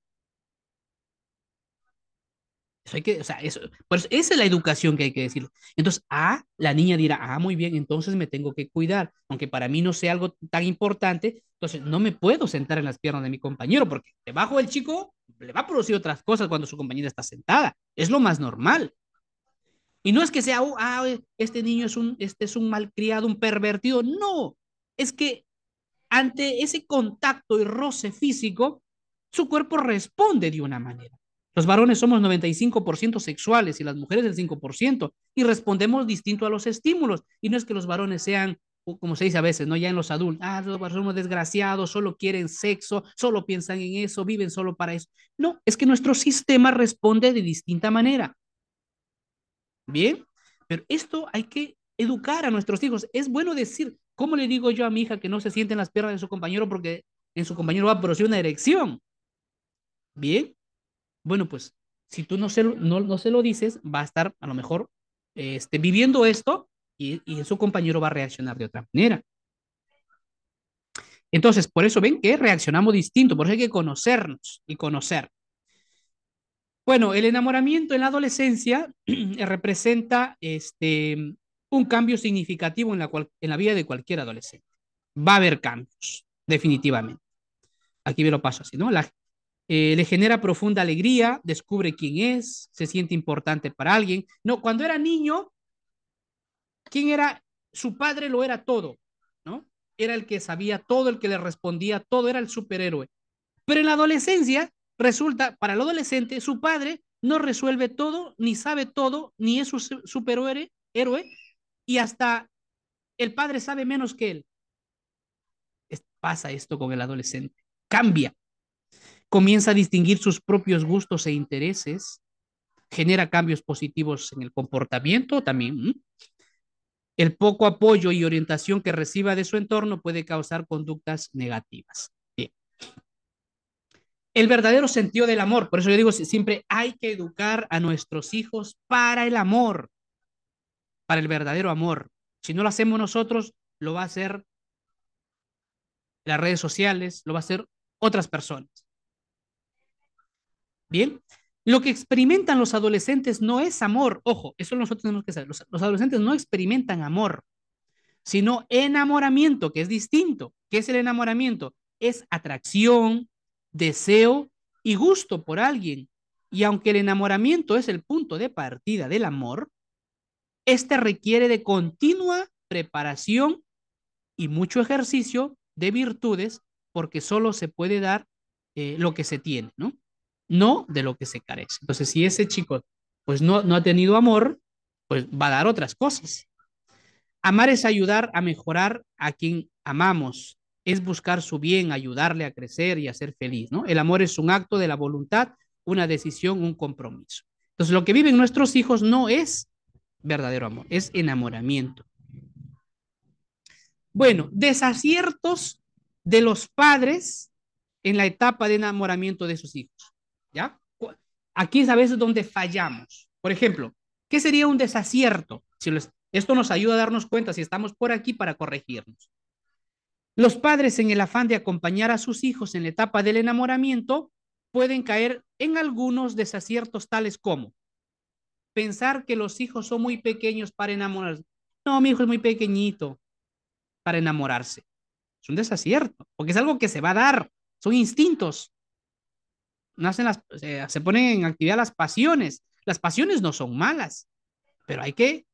que, sea, eso, pues esa es la educación que hay que decirlo. Entonces, a la niña dirá, ah, muy bien, entonces me tengo que cuidar, aunque para mí no sea algo tan importante, entonces no me puedo sentar en las piernas de mi compañero, porque debajo del chico le va a producir otras cosas cuando su compañera está sentada. Es lo más normal. Y no es que sea, oh, ah, este niño es un, este es un malcriado, un pervertido. No, es que ante ese contacto y roce físico, su cuerpo responde de una manera. Los varones somos 95% sexuales y las mujeres el 5% y respondemos distinto a los estímulos. Y no es que los varones sean, como se dice a veces, ¿no? Ya en los adultos, ah, los varones somos desgraciados, solo quieren sexo, solo piensan en eso, viven solo para eso. No, es que nuestro sistema responde de distinta manera. Bien, pero esto hay que educar a nuestros hijos. Es bueno decir, ¿cómo le digo yo a mi hija que no se siente en las piernas de su compañero porque en su compañero va a producir una erección? Bien, bueno, pues si tú no se, no, se lo dices, va a estar a lo mejor este, viviendo esto y, y su compañero va a reaccionar de otra manera. Entonces, por eso ven que reaccionamos distinto, por eso hay que conocernos y conocer. Bueno, el enamoramiento en la adolescencia eh, representa este, un cambio significativo en la, en la vida de cualquier adolescente. Va a haber cambios, definitivamente. Aquí me lo paso así, ¿no? La, eh, le genera profunda alegría, descubre quién es, se siente importante para alguien. No, cuando era niño, ¿quién era? Su padre lo era todo, ¿no? Era el que sabía todo, el que le respondía todo, era el superhéroe. Pero en la adolescencia, resulta, para el adolescente, su padre no resuelve todo, ni sabe todo, ni es su superhéroe, héroe, y hasta el padre sabe menos que él. Pasa esto con el adolescente. Cambia, comienza a distinguir sus propios gustos e intereses, genera cambios positivos en el comportamiento también. El poco apoyo y orientación que reciba de su entorno puede causar conductas negativas. El verdadero sentido del amor, por eso yo digo siempre hay que educar a nuestros hijos para el amor, para el verdadero amor. Si no lo hacemos nosotros, lo va a hacer las redes sociales, lo va a hacer otras personas. Bien, lo que experimentan los adolescentes no es amor. Ojo, eso nosotros tenemos que saber. Los, adolescentes no experimentan amor, sino enamoramiento, que es distinto. ¿Qué es el enamoramiento? Es atracción, deseo y gusto por alguien. Y aunque el enamoramiento es el punto de partida del amor, este requiere de continua preparación y mucho ejercicio de virtudes porque solo se puede dar eh, lo que se tiene, ¿no? no de lo que se carece. Entonces, si ese chico pues no, no ha tenido amor, pues va a dar otras cosas. Amar es ayudar a mejorar a quien amamos, es buscar su bien, ayudarle a crecer y a ser feliz, ¿no? El amor es un acto de la voluntad, una decisión, un compromiso. Entonces, lo que viven nuestros hijos no es verdadero amor, es enamoramiento. Bueno, desaciertos de los padres en la etapa de enamoramiento de sus hijos aquí es a veces donde fallamos. Por ejemplo, ¿qué sería un desacierto? Si esto nos ayuda a darnos cuenta si estamos por aquí para corregirnos. Los padres en el afán de acompañar a sus hijos en la etapa del enamoramiento pueden caer en algunos desaciertos tales como pensar que los hijos son muy pequeños para enamorarse. No, mi hijo es muy pequeñito para enamorarse. Es un desacierto, porque es algo que se va a dar, son instintos las, se ponen en actividad las pasiones. Las pasiones no son malas, pero hay que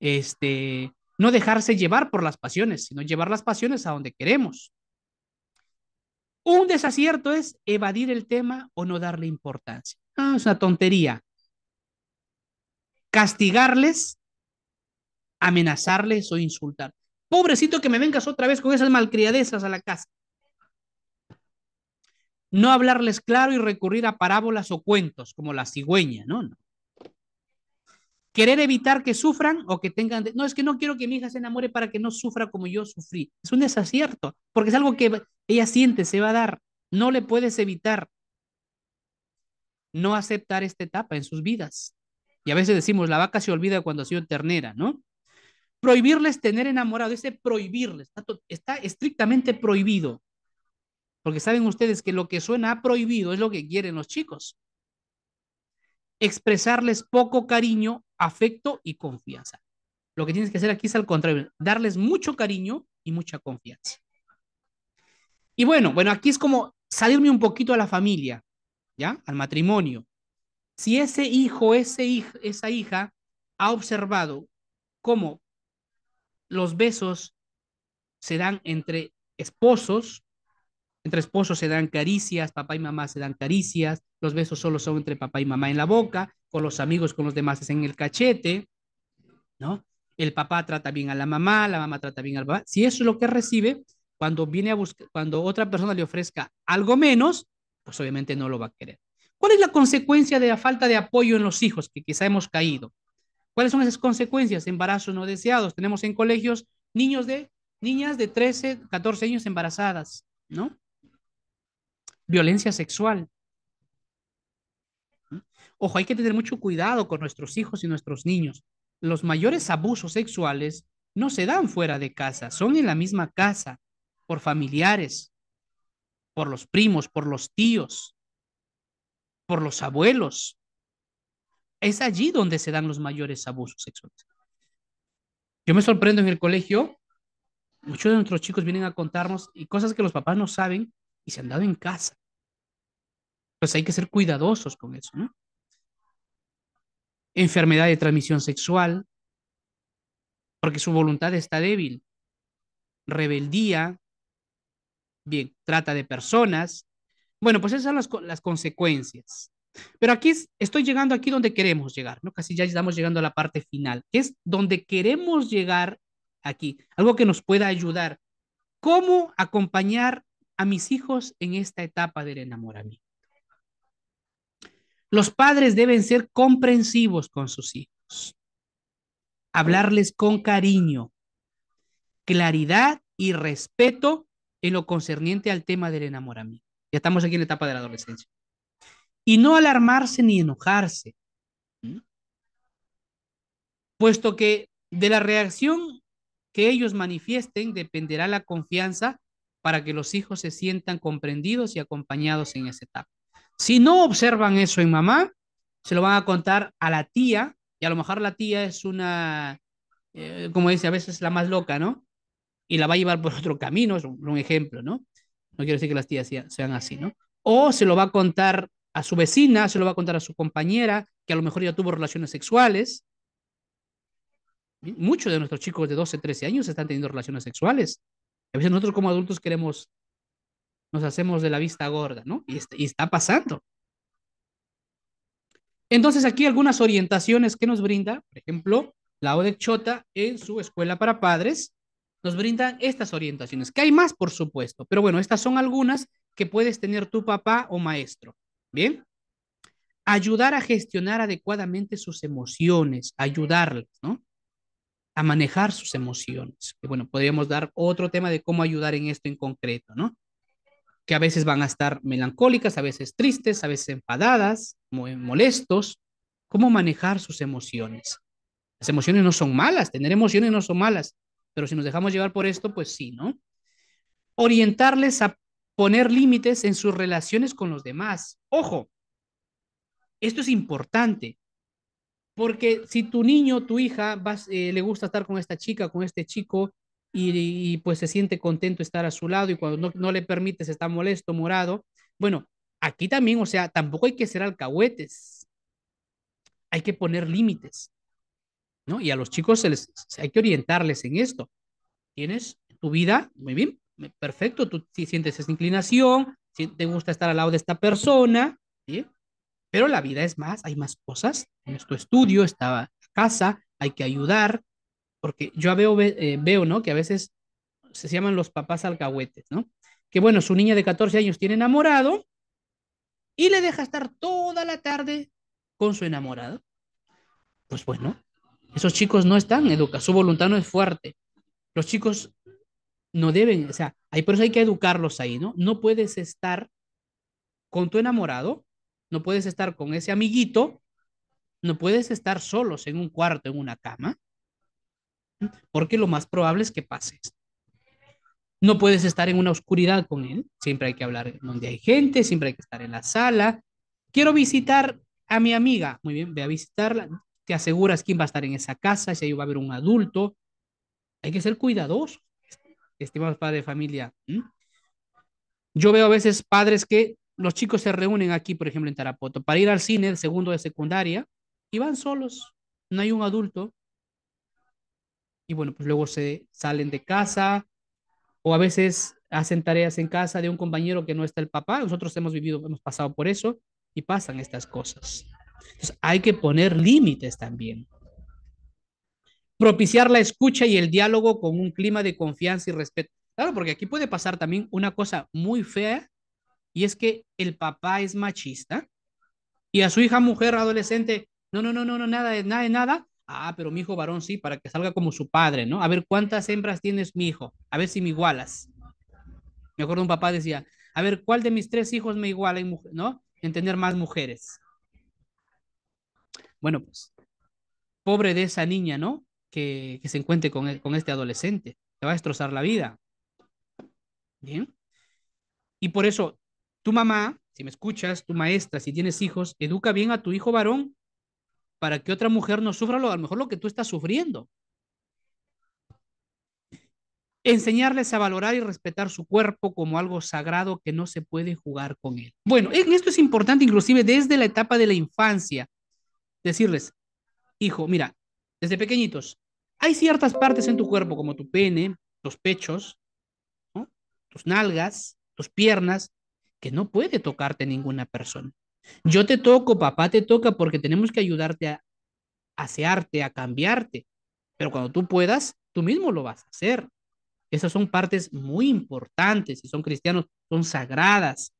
este, no dejarse llevar por las pasiones, sino llevar las pasiones a donde queremos. Un desacierto es evadir el tema o no darle importancia. Ah, es una tontería. Castigarles, amenazarles o insultar. Pobrecito que me vengas otra vez con esas malcriadezas a la casa no hablarles claro y recurrir a parábolas o cuentos como la cigüeña, ¿no? Querer evitar que sufran o que tengan... No, es que no quiero que mi hija se enamore para que no sufra como yo sufrí. Es un desacierto, porque es algo que ella siente, se va a dar. No le puedes evitar no aceptar esta etapa en sus vidas. Y a veces decimos, la vaca se olvida cuando ha sido ternera, ¿no? Prohibirles tener enamorado, ese prohibirles, está estrictamente prohibido. Porque saben ustedes que lo que suena prohibido es lo que quieren los chicos. Expresarles poco cariño, afecto y confianza. Lo que tienes que hacer aquí es al contrario, darles mucho cariño y mucha confianza. Y bueno, bueno, aquí es como salirme un poquito a la familia, ¿ya? Al matrimonio. Si ese hijo, ese esa hija ha observado cómo los besos se dan entre esposos, entre esposos se dan caricias, papá y mamá se dan caricias, los besos solo son entre papá y mamá en la boca, con los amigos, con los demás es en el cachete, ¿no? El papá trata bien a la mamá, la mamá trata bien al papá. Si eso es lo que recibe, cuando viene a buscar, cuando otra persona le ofrezca algo menos, pues obviamente no lo va a querer. ¿Cuál es la consecuencia de la falta de apoyo en los hijos que quizá hemos caído? ¿Cuáles son esas consecuencias? Embarazos no deseados. Tenemos en colegios niños de niñas de 13, 14 años embarazadas, ¿no? violencia sexual. Ojo, hay que tener mucho cuidado con nuestros hijos y nuestros niños. Los mayores abusos sexuales no se dan fuera de casa, son en la misma casa, por familiares, por los primos, por los tíos, por los abuelos. Es allí donde se dan los mayores abusos sexuales. Yo me sorprendo en el colegio, muchos de nuestros chicos vienen a contarnos cosas que los papás no saben y se han dado en casa pues hay que ser cuidadosos con eso, ¿no? Enfermedad de transmisión sexual, porque su voluntad está débil. Rebeldía, bien, trata de personas. Bueno, pues esas son las, las consecuencias. Pero aquí estoy llegando aquí donde queremos llegar, ¿no? Casi ya estamos llegando a la parte final, que es donde queremos llegar aquí. Algo que nos pueda ayudar. ¿Cómo acompañar a mis hijos en esta etapa del enamoramiento? Los padres deben ser comprensivos con sus hijos, hablarles con cariño, claridad y respeto en lo concerniente al tema del enamoramiento. Ya estamos aquí en la etapa de la adolescencia. Y no alarmarse ni enojarse, puesto que de la reacción que ellos manifiesten dependerá la confianza para que los hijos se sientan comprendidos y acompañados en esa etapa. Si no observan eso en mamá, se lo van a contar a la tía, y a lo mejor la tía es una, eh, como dice, a veces la más loca, ¿no? Y la va a llevar por otro camino, es un, un ejemplo, ¿no? No quiero decir que las tías sean así, ¿no? O se lo va a contar a su vecina, se lo va a contar a su compañera, que a lo mejor ya tuvo relaciones sexuales. Muchos de nuestros chicos de 12, 13 años están teniendo relaciones sexuales. A veces nosotros como adultos queremos nos hacemos de la vista gorda, ¿no? Este, y, está pasando. Entonces, aquí algunas orientaciones que nos brinda, por ejemplo, la Odechota Chota en su escuela para padres, nos brindan estas orientaciones, que hay más, por supuesto, pero bueno, estas son algunas que puedes tener tu papá o maestro. Bien. Ayudar a gestionar adecuadamente sus emociones, ayudarles, ¿no? A manejar sus emociones. Y bueno, podríamos dar otro tema de cómo ayudar en esto en concreto, ¿no? que a veces van a estar melancólicas, a veces tristes, a veces enfadadas, molestos. ¿Cómo manejar sus emociones? Las emociones no son malas, tener emociones no son malas, pero si nos dejamos llevar por esto, pues sí, ¿no? Orientarles a poner límites en sus relaciones con los demás. Ojo, esto es importante, porque si tu niño, tu hija, eh, le gusta estar con esta chica, con este chico, y, pues se siente contento estar a su lado y cuando no, no le permites está molesto, morado. Bueno, aquí también, o sea, tampoco hay que ser alcahuetes. Hay que poner límites. ¿no? Y a los chicos se les, hay que orientarles en esto. Tienes tu vida, muy bien, perfecto, tú si sientes esa inclinación, si te gusta estar al lado de esta persona, ¿sí? pero la vida es más, hay más cosas, En tu estudio, está casa, hay que ayudar, porque yo veo, eh, veo, ¿no? Que a veces se llaman los papás alcahuetes, ¿no? Que bueno, su niña de 14 años tiene enamorado y le deja estar toda la tarde con su enamorado. Pues bueno, esos chicos no están educados, su voluntad no es fuerte. Los chicos no deben, o sea, ahí por eso hay que educarlos ahí, ¿no? No puedes estar con tu enamorado, no puedes estar con ese amiguito, no puedes estar solos en un cuarto, en una cama, porque lo más probable es que pases. No puedes estar en una oscuridad con él, siempre hay que hablar donde hay gente, siempre hay que estar en la sala. Quiero visitar a mi amiga, muy bien, ve a visitarla, te aseguras quién va a estar en esa casa, si ahí va a haber un adulto. Hay que ser cuidadosos, estimados padres de familia. Yo veo a veces padres que los chicos se reúnen aquí, por ejemplo, en Tarapoto, para ir al cine, el segundo de secundaria, y van solos, no hay un adulto, y bueno, pues luego se salen de casa o a veces hacen tareas en casa de un compañero que no está el papá. Nosotros hemos vivido, hemos pasado por eso y pasan estas cosas. Entonces, hay que poner límites también. Propiciar la escucha y el diálogo con un clima de confianza y respeto. Claro, porque aquí puede pasar también una cosa muy fea y es que el papá es machista y a su hija mujer adolescente, no, no, no, no, no, nada, nada, nada, Ah, pero mi hijo varón sí, para que salga como su padre, ¿no? A ver, ¿cuántas hembras tienes mi hijo? A ver si me igualas. Me acuerdo un papá decía, a ver, ¿cuál de mis tres hijos me iguala, en ¿no? En tener más mujeres. Bueno, pues, pobre de esa niña, ¿no? Que, que se encuentre con, e, con este adolescente. Te va a destrozar la vida. Bien. Y por eso, tu mamá, si me escuchas, tu maestra, si tienes hijos, educa bien a tu hijo varón para que otra mujer no sufra lo, a lo mejor lo que tú estás sufriendo. Enseñarles a valorar y respetar su cuerpo como algo sagrado que no se puede jugar con él. Bueno, esto es importante inclusive desde la etapa de la infancia. Decirles, hijo, mira, desde pequeñitos, hay ciertas partes en tu cuerpo como tu pene, tus pechos, tus nalgas, tus piernas, que no puede tocarte ninguna persona. Yo te toco, papá te toca porque tenemos que ayudarte a asearte, a cambiarte. Pero cuando tú puedas, tú mismo lo vas a hacer. Esas son partes muy importantes, si son cristianos, son sagradas,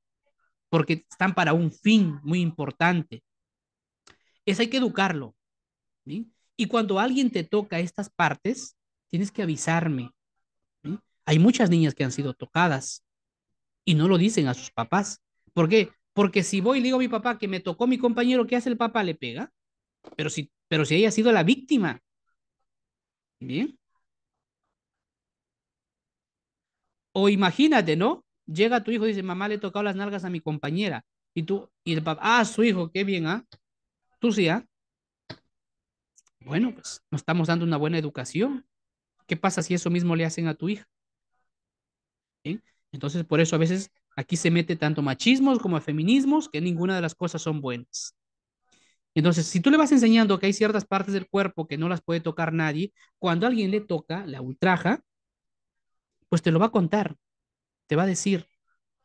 porque están para un fin muy importante. Es hay que educarlo. Y cuando alguien te toca estas partes, tienes que avisarme. Hay muchas niñas que han sido tocadas y no lo dicen a sus papás. ¿Por qué? Porque si voy y digo a mi papá que me tocó mi compañero, ¿qué hace el papá? Le pega. Pero si, pero si ella ha sido la víctima. Bien. O imagínate, ¿no? Llega tu hijo y dice, mamá, le he tocado las nalgas a mi compañera. Y tú, y el papá, ah, su hijo, qué bien, ¿ah? Tú sí, ¿ah? Bueno, pues nos estamos dando una buena educación. ¿Qué pasa si eso mismo le hacen a tu hija? ¿Bien? Entonces, por eso a veces Aquí se mete tanto machismos como feminismos, que ninguna de las cosas son buenas. Entonces, si tú le vas enseñando que hay ciertas partes del cuerpo que no las puede tocar nadie, cuando alguien le toca, la ultraja, pues te lo va a contar, te va a decir,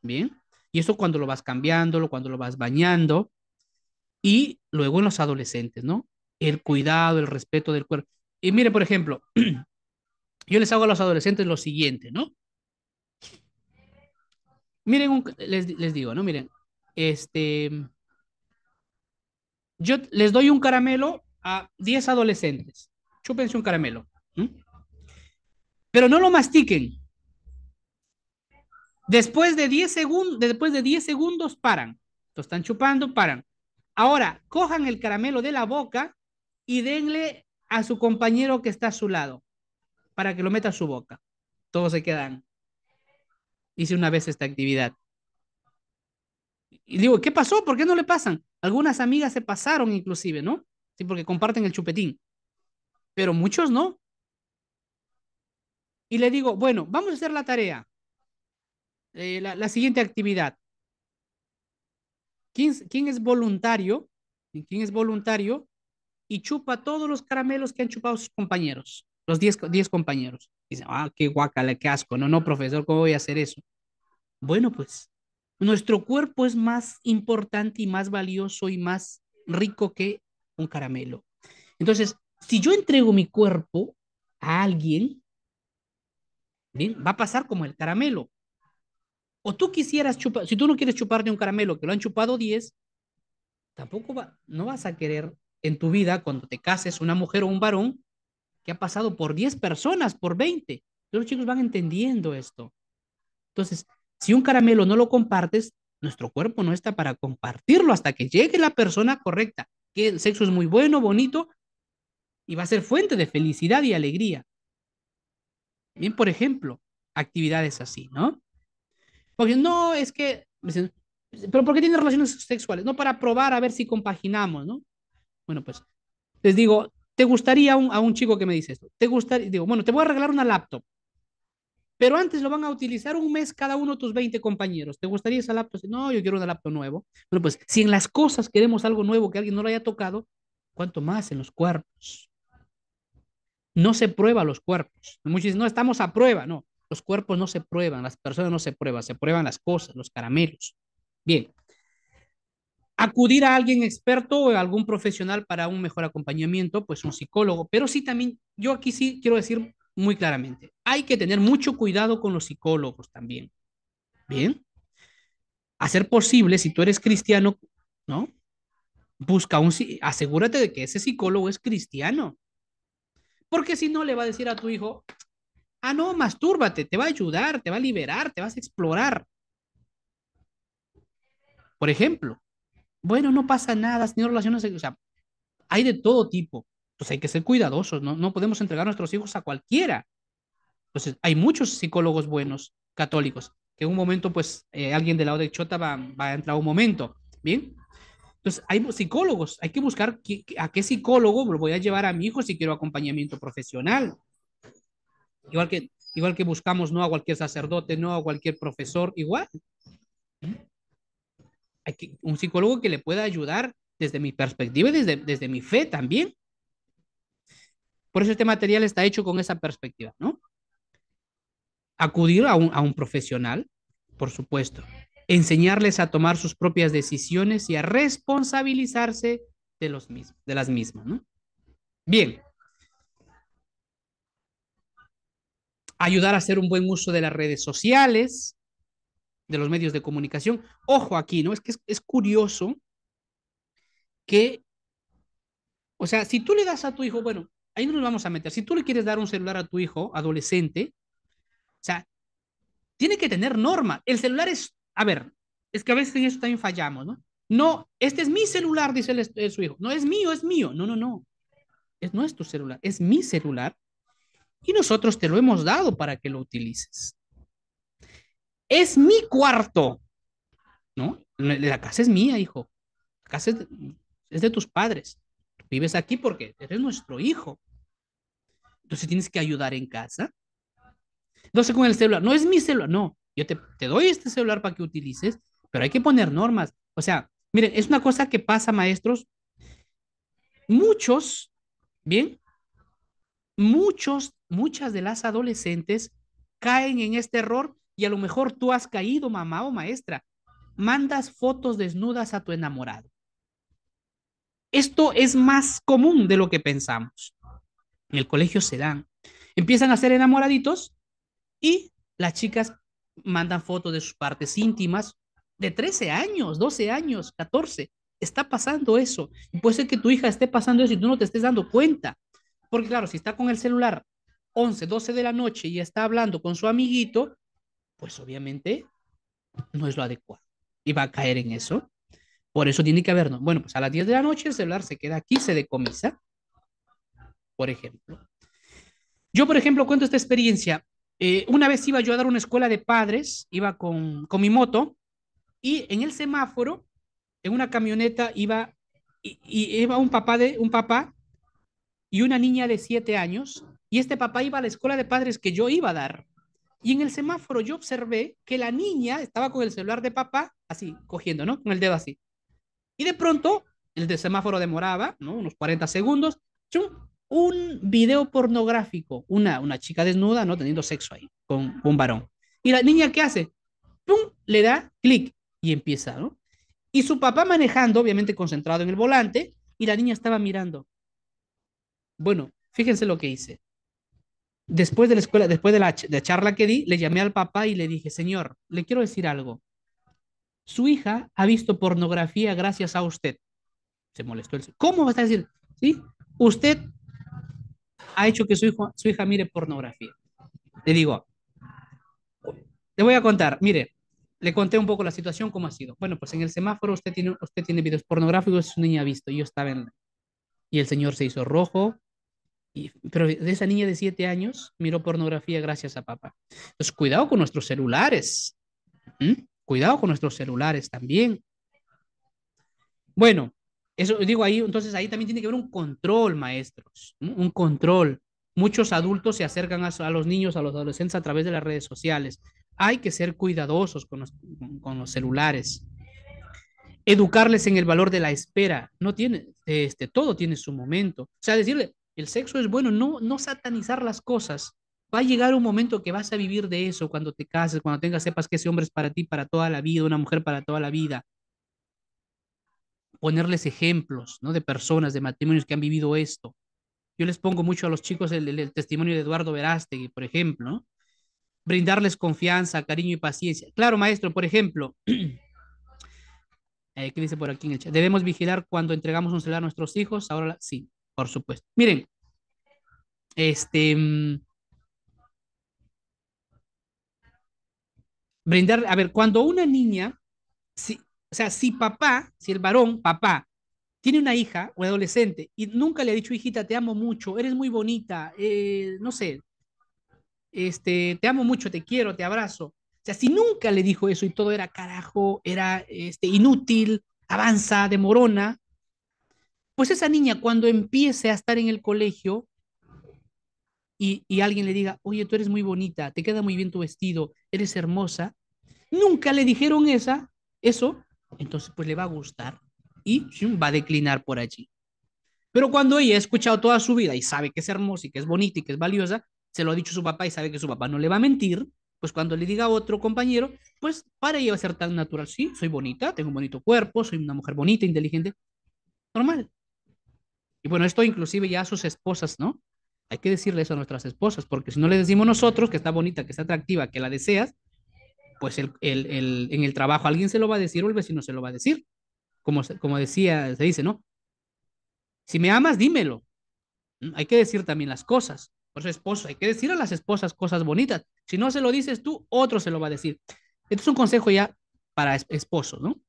¿bien? Y eso cuando lo vas cambiándolo, cuando lo vas bañando, y luego en los adolescentes, ¿no? El cuidado, el respeto del cuerpo. Y mire, por ejemplo, yo les hago a los adolescentes lo siguiente, ¿no? Miren, les, digo, ¿no? Miren, este, yo les doy un caramelo a 10 adolescentes. Chúpense un caramelo. Pero no lo mastiquen. Después de 10 segundos, después de 10 segundos paran. Lo están chupando, paran. Ahora, cojan el caramelo de la boca y denle a su compañero que está a su lado para que lo meta a su boca. Todos se quedan hice una vez esta actividad. Y digo, ¿qué pasó? ¿Por qué no le pasan? Algunas amigas se pasaron inclusive, ¿no? Sí, porque comparten el chupetín. Pero muchos no. Y le digo, bueno, vamos a hacer la tarea. Eh, la, siguiente actividad. ¿Quién, ¿Quién es voluntario? ¿Quién es voluntario? Y chupa todos los caramelos que han chupado sus compañeros los 10 diez, compañeros. Dicen, ah, qué guacala, qué asco. No, no, profesor, ¿cómo voy a hacer eso? Bueno, pues nuestro cuerpo es más importante y más valioso y más rico que un caramelo. Entonces, si yo entrego mi cuerpo a alguien, va a pasar como el caramelo. O tú quisieras chupar, si tú no quieres chuparte un caramelo que lo han chupado 10, tampoco va, no vas a querer en tu vida, cuando te cases una mujer o un varón, que ha pasado por 10 personas, por 20. Los chicos van entendiendo esto. Entonces, si un caramelo no lo compartes, nuestro cuerpo no está para compartirlo hasta que llegue la persona correcta, que el sexo es muy bueno, bonito, y va a ser fuente de felicidad y alegría. Bien, por ejemplo, actividades así, ¿no? Porque no es que, pero ¿por qué tiene relaciones sexuales? No para probar a ver si compaginamos, ¿no? Bueno, pues les digo, ¿Te gustaría un, a un chico que me dice esto? ¿Te gustaría? Digo, bueno, te voy a regalar una laptop. Pero antes lo van a utilizar un mes cada uno de tus 20 compañeros. ¿Te gustaría esa laptop? No, yo quiero una laptop nuevo. Bueno, pues si en las cosas queremos algo nuevo que alguien no lo haya tocado, ¿cuánto más en los cuerpos? No se prueba los cuerpos. Muchos dicen, no, estamos a prueba. No, los cuerpos no se prueban, las personas no se prueban, se prueban las cosas, los caramelos. Bien, acudir a alguien experto o algún profesional para un mejor acompañamiento, pues un psicólogo. Pero sí también, yo aquí sí quiero decir muy claramente, hay que tener mucho cuidado con los psicólogos también. Bien. Hacer posible, si tú eres cristiano, ¿no? Busca un, asegúrate de que ese psicólogo es cristiano. Porque si no, le va a decir a tu hijo, ah, no, mastúrbate, te va a ayudar, te va a liberar, te vas a explorar. Por ejemplo, bueno, no pasa nada, señor, relaciones o sea, hay de todo tipo. Entonces pues hay que ser cuidadosos, ¿no? no podemos entregar nuestros hijos a cualquiera. Entonces hay muchos psicólogos buenos católicos, que en un momento pues eh, alguien de la Odechota va, va a entrar un momento, ¿bien? Entonces, hay psicólogos, hay que buscar a qué psicólogo lo voy a llevar a mi hijo si quiero acompañamiento profesional. Igual que, igual que buscamos no a cualquier sacerdote, no a cualquier profesor, igual un psicólogo que le pueda ayudar desde mi perspectiva y desde, desde mi fe también. Por eso este material está hecho con esa perspectiva, ¿no? Acudir a un, profesional, por supuesto. Enseñarles a tomar sus propias decisiones y a responsabilizarse de, los mismos, de las mismas, ¿no? Bien. Ayudar a hacer un buen uso de las redes sociales, de los medios de comunicación. Ojo aquí, ¿no? Es que es, curioso que, o sea, si tú le das a tu hijo, bueno, ahí no nos vamos a meter, si tú le quieres dar un celular a tu hijo adolescente, o sea, tiene que tener norma. El celular es, a ver, es que a veces en eso también fallamos, ¿no? No, este es mi celular, dice eh, su hijo. No es mío, es mío. No, no, no. Es, no es tu celular, es mi celular. Y nosotros te lo hemos dado para que lo utilices es mi cuarto. ¿No? La casa es mía, hijo. La casa es de, tus padres. vives aquí porque eres nuestro hijo. Entonces tienes que ayudar en casa. Entonces con el celular, no es mi celular, no. Yo te, te doy este celular para que utilices, pero hay que poner normas. O sea, miren, es una cosa que pasa, maestros. Muchos, bien, muchos, muchas de las adolescentes caen en este error y a lo mejor tú has caído, mamá o maestra, mandas fotos desnudas a tu enamorado. Esto es más común de lo que pensamos. En el colegio se dan. Empiezan a ser enamoraditos y las chicas mandan fotos de sus partes íntimas de 13 años, 12 años, 14. Está pasando eso. puede ser que tu hija esté pasando eso y tú no te estés dando cuenta. Porque claro, si está con el celular 11, 12 de la noche y está hablando con su amiguito, pues obviamente no es lo adecuado y va a caer en eso. Por eso tiene que haber, bueno, pues a las 10 de la noche el celular se queda aquí, se decomisa, por ejemplo. Yo, por ejemplo, cuento esta experiencia. Eh, una vez iba yo a dar una escuela de padres, iba con, mi moto y en el semáforo, en una camioneta, iba, y, iba un, papá de, un papá y una niña de 7 años y este papá iba a la escuela de padres que yo iba a dar. Y en el semáforo yo observé que la niña estaba con el celular de papá, así, cogiendo, ¿no? Con el dedo así. Y de pronto, el de semáforo demoraba, ¿no? Unos 40 segundos, un video pornográfico, una, una chica desnuda, ¿no? Teniendo sexo ahí, con, un varón. Y la niña, ¿qué hace? ¡Pum! Le da clic y empieza, ¿no? Y su papá manejando, obviamente concentrado en el volante, y la niña estaba mirando. Bueno, fíjense lo que hice. Después de la escuela, después de la, charla que di, le llamé al papá y le dije, señor, le quiero decir algo. Su hija ha visto pornografía gracias a usted. Se molestó. El... señor. ¿Cómo vas a decir? ¿Sí? Usted ha hecho que su, hijo, su hija mire pornografía. Le digo, le voy a contar, mire, le conté un poco la situación, cómo ha sido. Bueno, pues en el semáforo usted tiene, usted tiene videos pornográficos, su niña ha visto, yo estaba en... Y el señor se hizo rojo, pero de esa niña de siete años miró pornografía gracias a papá. Entonces, cuidado con nuestros celulares. Cuidado con nuestros celulares también. Bueno, eso digo ahí, entonces ahí también tiene que haber un control, maestros, un control. Muchos adultos se acercan a, los niños, a los adolescentes a través de las redes sociales. Hay que ser cuidadosos con los, celulares. Educarles en el valor de la espera. No tiene, este, todo tiene su momento. O sea, decirle, el sexo es bueno, no, no satanizar las cosas. Va a llegar un momento que vas a vivir de eso cuando te cases, cuando tengas, sepas que ese hombre es para ti, para toda la vida, una mujer para toda la vida. Ponerles ejemplos, ¿no? De personas, de matrimonios que han vivido esto. Yo les pongo mucho a los chicos el, testimonio de Eduardo Verástegui, por ejemplo, ¿no? Brindarles confianza, cariño y paciencia. Claro, maestro, por ejemplo, eh, ¿Qué dice por aquí en el chat? Debemos vigilar cuando entregamos un celular a nuestros hijos. Ahora sí. Por supuesto. Miren, este... Mm, brindar, a ver, cuando una niña, si, o sea, si papá, si el varón, papá, tiene una hija, o adolescente, y nunca le ha dicho, hijita, te amo mucho, eres muy bonita, eh, no sé, este, te amo mucho, te quiero, te abrazo. O sea, si nunca le dijo eso y todo era carajo, era este, inútil, avanza, demorona, pues esa niña cuando empiece a estar en el colegio y, alguien le diga, oye, tú eres muy bonita, te queda muy bien tu vestido, eres hermosa, nunca le dijeron esa, eso, entonces pues le va a gustar y va a declinar por allí. Pero cuando ella ha escuchado toda su vida y sabe que es hermosa y que es bonita y que es valiosa, se lo ha dicho su papá y sabe que su papá no le va a mentir, pues cuando le diga a otro compañero, pues para ella va a ser tan natural, sí, soy bonita, tengo un bonito cuerpo, soy una mujer bonita, inteligente, normal. Y bueno, esto inclusive ya a sus esposas, ¿no? Hay que decirle eso a nuestras esposas, porque si no le decimos nosotros que está bonita, que está atractiva, que la deseas, pues en el trabajo alguien se lo va a decir o el vecino se lo va a decir. Como, como decía, se dice, ¿no? Si me amas, dímelo. Mm, hay que decir también las cosas. Por su esposo, hay que decir a las esposas cosas bonitas. Si no se lo dices tú, otro se lo va a decir. Este es un consejo ya para esposos, ¿no?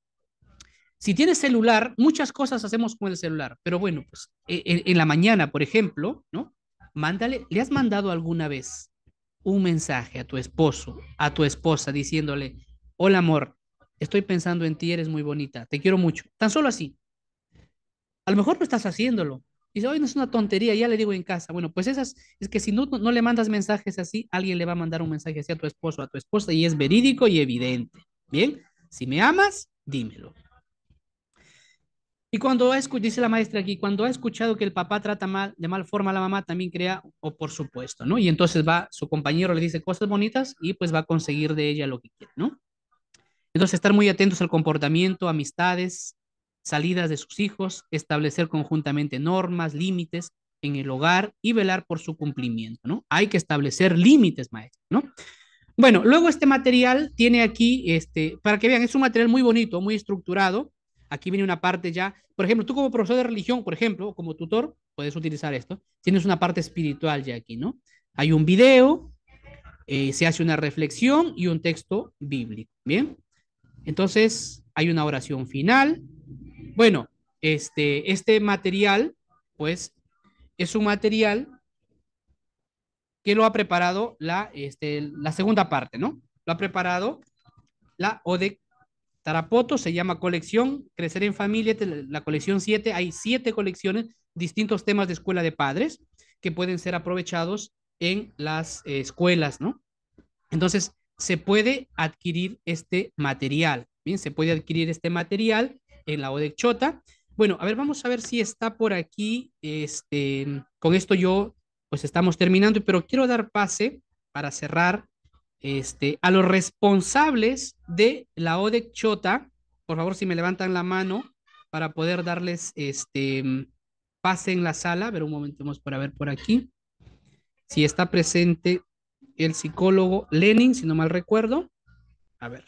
Si tienes celular, muchas cosas hacemos con el celular, pero bueno, pues e, e, en, la mañana, por ejemplo, ¿no? Mándale, ¿le has mandado alguna vez un mensaje a tu esposo, a tu esposa, diciéndole, hola amor, estoy pensando en ti, eres muy bonita, te quiero mucho? Tan solo así. A lo mejor no estás haciéndolo. Y dice, hoy no es una tontería, ya le digo en casa. Bueno, pues esas, es que si no, no le mandas mensajes así, alguien le va a mandar un mensaje así a tu esposo, a tu esposa, y es verídico y evidente. Bien, si me amas, dímelo. Y cuando dice la maestra aquí, cuando ha escuchado que el papá trata mal, de mal forma a la mamá, también crea, o por supuesto, ¿no? Y entonces va, su compañero le dice cosas bonitas y pues va a conseguir de ella lo que quiere, ¿no? Entonces, estar muy atentos al comportamiento, amistades, salidas de sus hijos, establecer conjuntamente normas, límites en el hogar y velar por su cumplimiento, ¿no? Hay que establecer límites, maestra, ¿no? Bueno, luego este material tiene aquí, este, para que vean, es un material muy bonito, muy estructurado, Aquí viene una parte ya, por ejemplo, tú como profesor de religión, por ejemplo, como tutor, puedes utilizar esto. Tienes una parte espiritual ya aquí, ¿no? Hay un video, eh, se hace una reflexión y un texto bíblico, ¿bien? Entonces, hay una oración final. Bueno, este, este material, pues, es un material que lo ha preparado la, este, la segunda parte, ¿no? Lo ha preparado la ODEC Tarapoto se llama colección, Crecer en Familia, este, la colección 7, hay siete colecciones, distintos temas de escuela de padres que pueden ser aprovechados en las escuelas, ¿no? Entonces, se puede adquirir este material, ¿bien? Se puede adquirir este material en la ODEC Chota. Bueno, a ver, vamos a ver si está por aquí, este, con esto yo, pues estamos terminando, pero quiero dar pase para cerrar este, a los responsables de la ODEC Chota, por favor, si me levantan la mano para poder darles este mm, pase en la sala. A ver, un momento más para ver por aquí. Si está presente el psicólogo Lenin, si no mal recuerdo. A ver.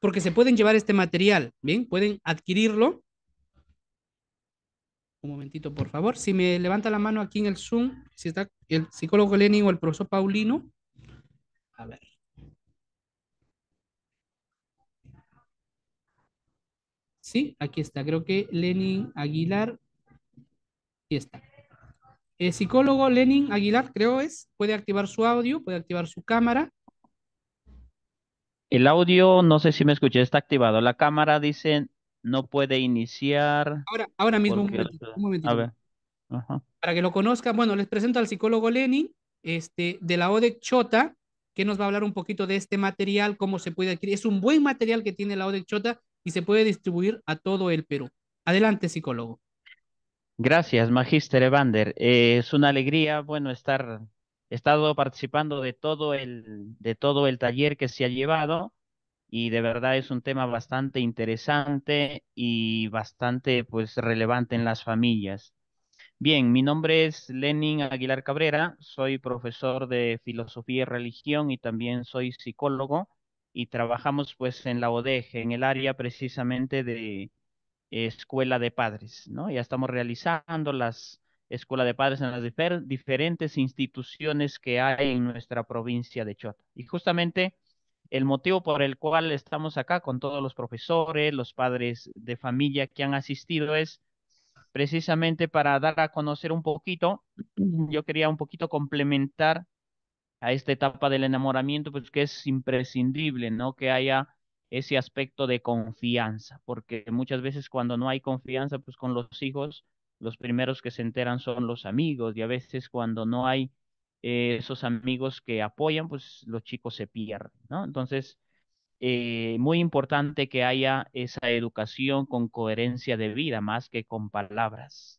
Porque se pueden llevar este material, ¿bien? Pueden adquirirlo un momentito, por favor. Si me levanta la mano aquí en el Zoom, si está el psicólogo Lenin o el profesor Paulino. A ver. Sí, aquí está. Creo que Lenin Aguilar. Aquí está. El psicólogo Lenin Aguilar, creo es. Puede activar su audio, puede activar su cámara. El audio, no sé si me escuché, está activado. La cámara dice no puede iniciar. Ahora, ahora mismo, un momento. A ver. Para que lo conozcan, bueno, les presento al psicólogo Leni, este, de la ODEC Chota, que nos va a hablar un poquito de este material, cómo se puede adquirir. Es un buen material que tiene la ODEC Chota y se puede distribuir a todo el Perú. Adelante, psicólogo. Gracias, Magíster Evander. Eh, es una alegría, bueno, estar, estado participando de todo el, de todo el taller que se ha llevado y de verdad es un tema bastante interesante y bastante pues relevante en las familias. Bien, mi nombre es Lenin Aguilar Cabrera, soy profesor de filosofía y religión y también soy psicólogo y trabajamos pues en la ODEG, en el área precisamente de escuela de padres, ¿no? Ya estamos realizando las escuela de padres en las diferentes instituciones que hay en nuestra provincia de Chota. Y justamente el motivo por el cual estamos acá con todos los profesores, los padres de familia que han asistido es precisamente para dar a conocer un poquito, yo quería un poquito complementar a esta etapa del enamoramiento, pues que es imprescindible, ¿no? Que haya ese aspecto de confianza, porque muchas veces cuando no hay confianza, pues con los hijos, los primeros que se enteran son los amigos, y a veces cuando no hay eh, esos amigos que apoyan, pues los chicos se pierden, ¿no? Entonces, eh, muy importante que haya esa educación con coherencia de vida, más que con palabras.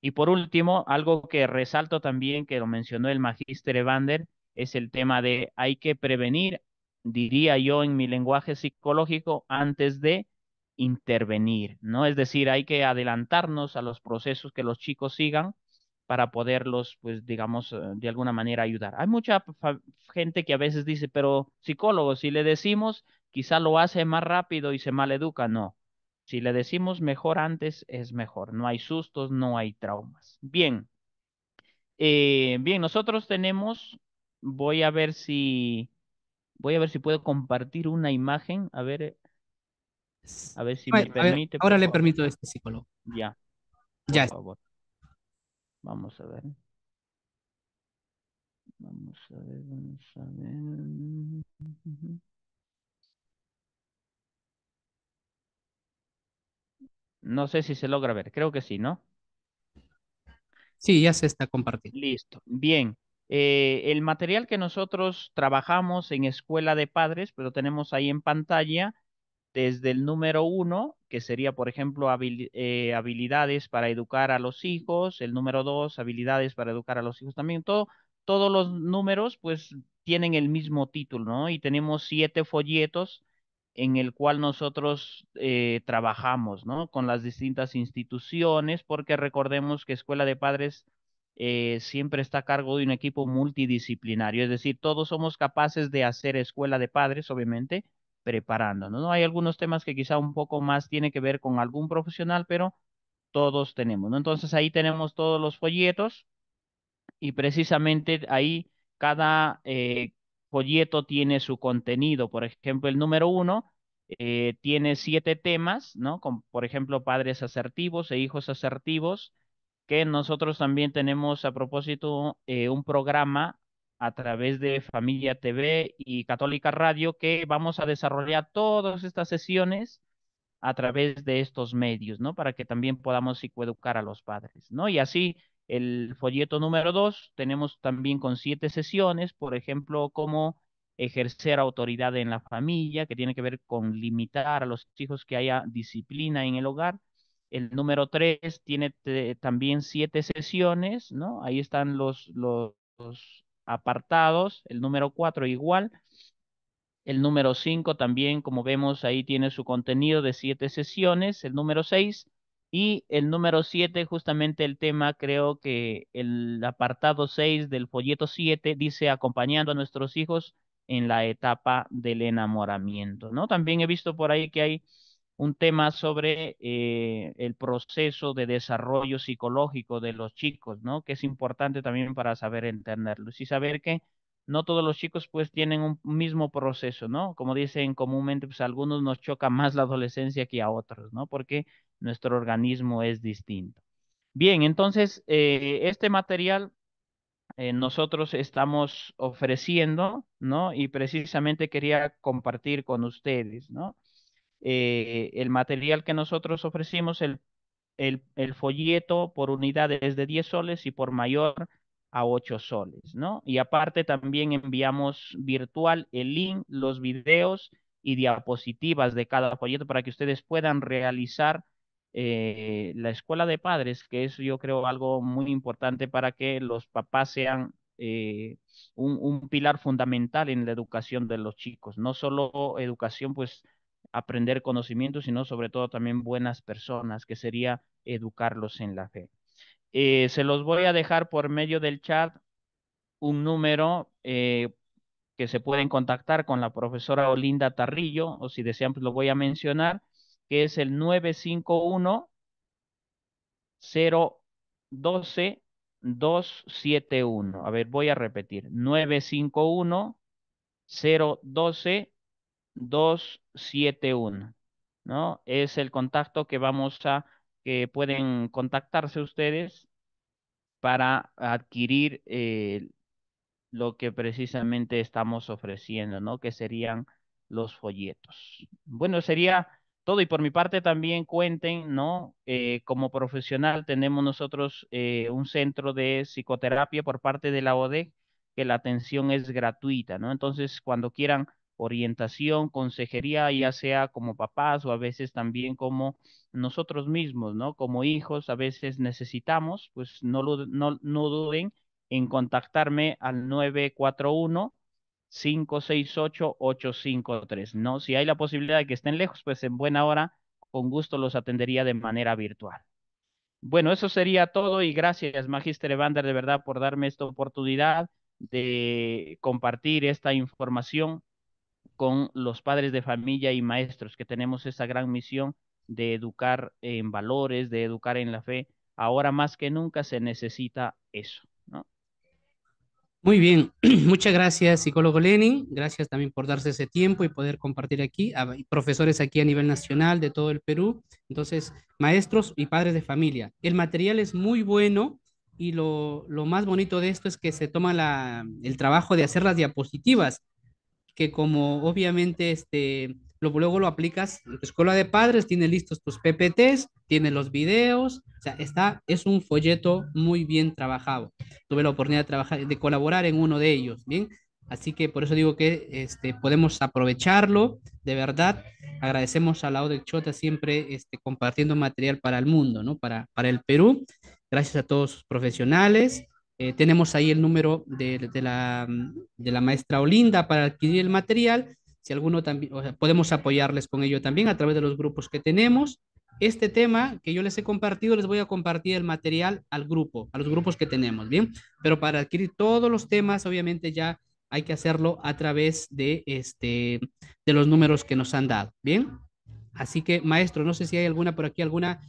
Y por último, algo que resalto también, que lo mencionó el magíster Evander, es el tema de hay que prevenir, diría yo en mi lenguaje psicológico, antes de intervenir, ¿no? Es decir, hay que adelantarnos a los procesos que los chicos sigan para poderlos, pues digamos, eh, de alguna manera ayudar. Hay mucha gente que a veces dice, pero psicólogo, si le decimos, quizá lo hace más rápido y se maleduca. No, si le decimos mejor antes, es mejor. No hay sustos, no hay traumas. Bien. Eh, bien, nosotros tenemos, voy a ver si, voy a ver si puedo compartir una imagen, a ver, a ver si me permite. ahora le permito a este psicólogo. Ya. Ya. Por favor. Vamos a ver. Vamos a ver, vamos a ver. No sé si se logra ver, creo que sí, ¿no? Sí, ya se está compartiendo. Listo, bien. Eh, el material que nosotros trabajamos en Escuela de Padres, pero tenemos ahí en pantalla desde el número uno, que sería, por ejemplo, eh, habilidades para educar a los hijos, el número dos, habilidades para educar a los hijos también, todo, todos los números, pues, tienen el mismo título, ¿no? Y tenemos siete folletos en el cual nosotros eh, trabajamos, ¿no? Con las distintas instituciones, porque recordemos que Escuela de Padres eh, siempre está a cargo de un equipo multidisciplinario, es decir, todos somos capaces de hacer Escuela de Padres, obviamente, preparando ¿no? Hay algunos temas que quizá un poco más tiene que ver con algún profesional, pero todos tenemos. ¿no? Entonces ahí tenemos todos los folletos y precisamente ahí cada eh, folleto tiene su contenido. Por ejemplo, el número uno eh, tiene siete temas, ¿no? Con, por ejemplo, padres asertivos e hijos asertivos, que nosotros también tenemos a propósito eh, un programa a través de Familia TV y Católica Radio, que vamos a desarrollar todas estas sesiones a través de estos medios, ¿no? Para que también podamos psicoeducar a los padres, ¿no? Y así el folleto número dos tenemos también con siete sesiones, por ejemplo, cómo ejercer autoridad en la familia, que tiene que ver con limitar a los hijos que haya disciplina en el hogar. El número tres tiene también siete sesiones, ¿no? Ahí están los, los, los apartados, el número 4 igual, el número 5 también, como vemos ahí, tiene su contenido de siete sesiones, el número 6 y el número 7, justamente el tema, creo que el apartado 6 del folleto 7 dice acompañando a nuestros hijos en la etapa del enamoramiento, ¿no? También he visto por ahí que hay un tema sobre eh, el proceso de desarrollo psicológico de los chicos, ¿no? Que es importante también para saber entenderlos y saber que no todos los chicos pues tienen un mismo proceso, ¿no? Como dicen comúnmente, pues algunos nos choca más la adolescencia que a otros, ¿no? Porque nuestro organismo es distinto. Bien, entonces, eh, este material eh, nosotros estamos ofreciendo, ¿no? Y precisamente quería compartir con ustedes, ¿no? Eh, el material que nosotros ofrecimos, el, el, folleto por unidades es de 10 soles y por mayor a 8 soles, ¿no? Y aparte también enviamos virtual el link, los videos y diapositivas de cada folleto para que ustedes puedan realizar eh, la escuela de padres, que es yo creo algo muy importante para que los papás sean eh, un, un, pilar fundamental en la educación de los chicos, no solo educación pues aprender conocimiento, sino sobre todo también buenas personas, que sería educarlos en la fe. Eh, se los voy a dejar por medio del chat un número eh, que se pueden contactar con la profesora Olinda Tarrillo, o si desean, pues lo voy a mencionar, que es el 951-012-271. A ver, voy a repetir, 951-012-271. 271, ¿no? Es el contacto que vamos a, que pueden contactarse ustedes para adquirir eh, lo que precisamente estamos ofreciendo, ¿no? Que serían los folletos. Bueno, sería todo y por mi parte también cuenten, ¿no? Eh, como profesional tenemos nosotros eh, un centro de psicoterapia por parte de la ODE, que la atención es gratuita, ¿no? Entonces, cuando quieran orientación, consejería, ya sea como papás o a veces también como nosotros mismos, ¿no? Como hijos a veces necesitamos, pues no, no, duden en contactarme al 941. 568-853, ¿no? Si hay la posibilidad de que estén lejos, pues en buena hora, con gusto los atendería de manera virtual. Bueno, eso sería todo y gracias, Magister Evander, de verdad, por darme esta oportunidad de compartir esta información con los padres de familia y maestros, que tenemos esa gran misión de educar en valores, de educar en la fe. Ahora más que nunca se necesita eso. Muy bien, muchas gracias, psicólogo Lenin. Gracias también por darse ese tiempo y poder compartir aquí. a profesores aquí a nivel nacional de todo el Perú. Entonces, maestros y padres de familia. El material es muy bueno y lo, más bonito de esto es que se toma el trabajo de hacer las diapositivas que como obviamente este, luego lo aplicas tu escuela de padres, tiene listos tus PPTs, tiene los videos, o sea, está, es un folleto muy bien trabajado. Tuve la oportunidad de, trabajar, de colaborar en uno de ellos, ¿bien? Así que por eso digo que este, podemos aprovecharlo, de verdad. Agradecemos a la de Chota siempre este, compartiendo material para el mundo, ¿no? Para, para el Perú. Gracias a todos sus profesionales eh, tenemos ahí el número de, de, la, maestra Olinda para adquirir el material. Si alguno también, o sea, podemos apoyarles con ello también a través de los grupos que tenemos. Este tema que yo les he compartido, les voy a compartir el material al grupo, a los grupos que tenemos, ¿bien? Pero para adquirir todos los temas, obviamente ya hay que hacerlo a través de, este, de los números que nos han dado, ¿bien? Así que, maestro, no sé si hay alguna por aquí, alguna...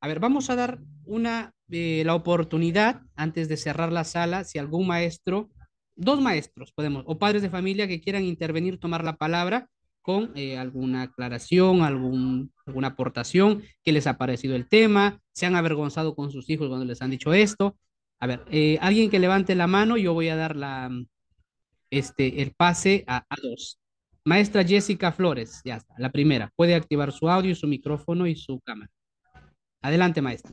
A ver, vamos a dar una eh, la oportunidad, antes de cerrar la sala, si algún maestro, dos maestros podemos, o padres de familia que quieran intervenir, tomar la palabra con eh, alguna aclaración, algún, alguna aportación, que les ha parecido el tema, se han avergonzado con sus hijos cuando les han dicho esto. A ver, eh, alguien que levante la mano, yo voy a dar la, este, el pase a, a dos. Maestra Jessica Flores, ya está, la primera. Puede activar su audio, su micrófono y su cámara. Adelante, maestra.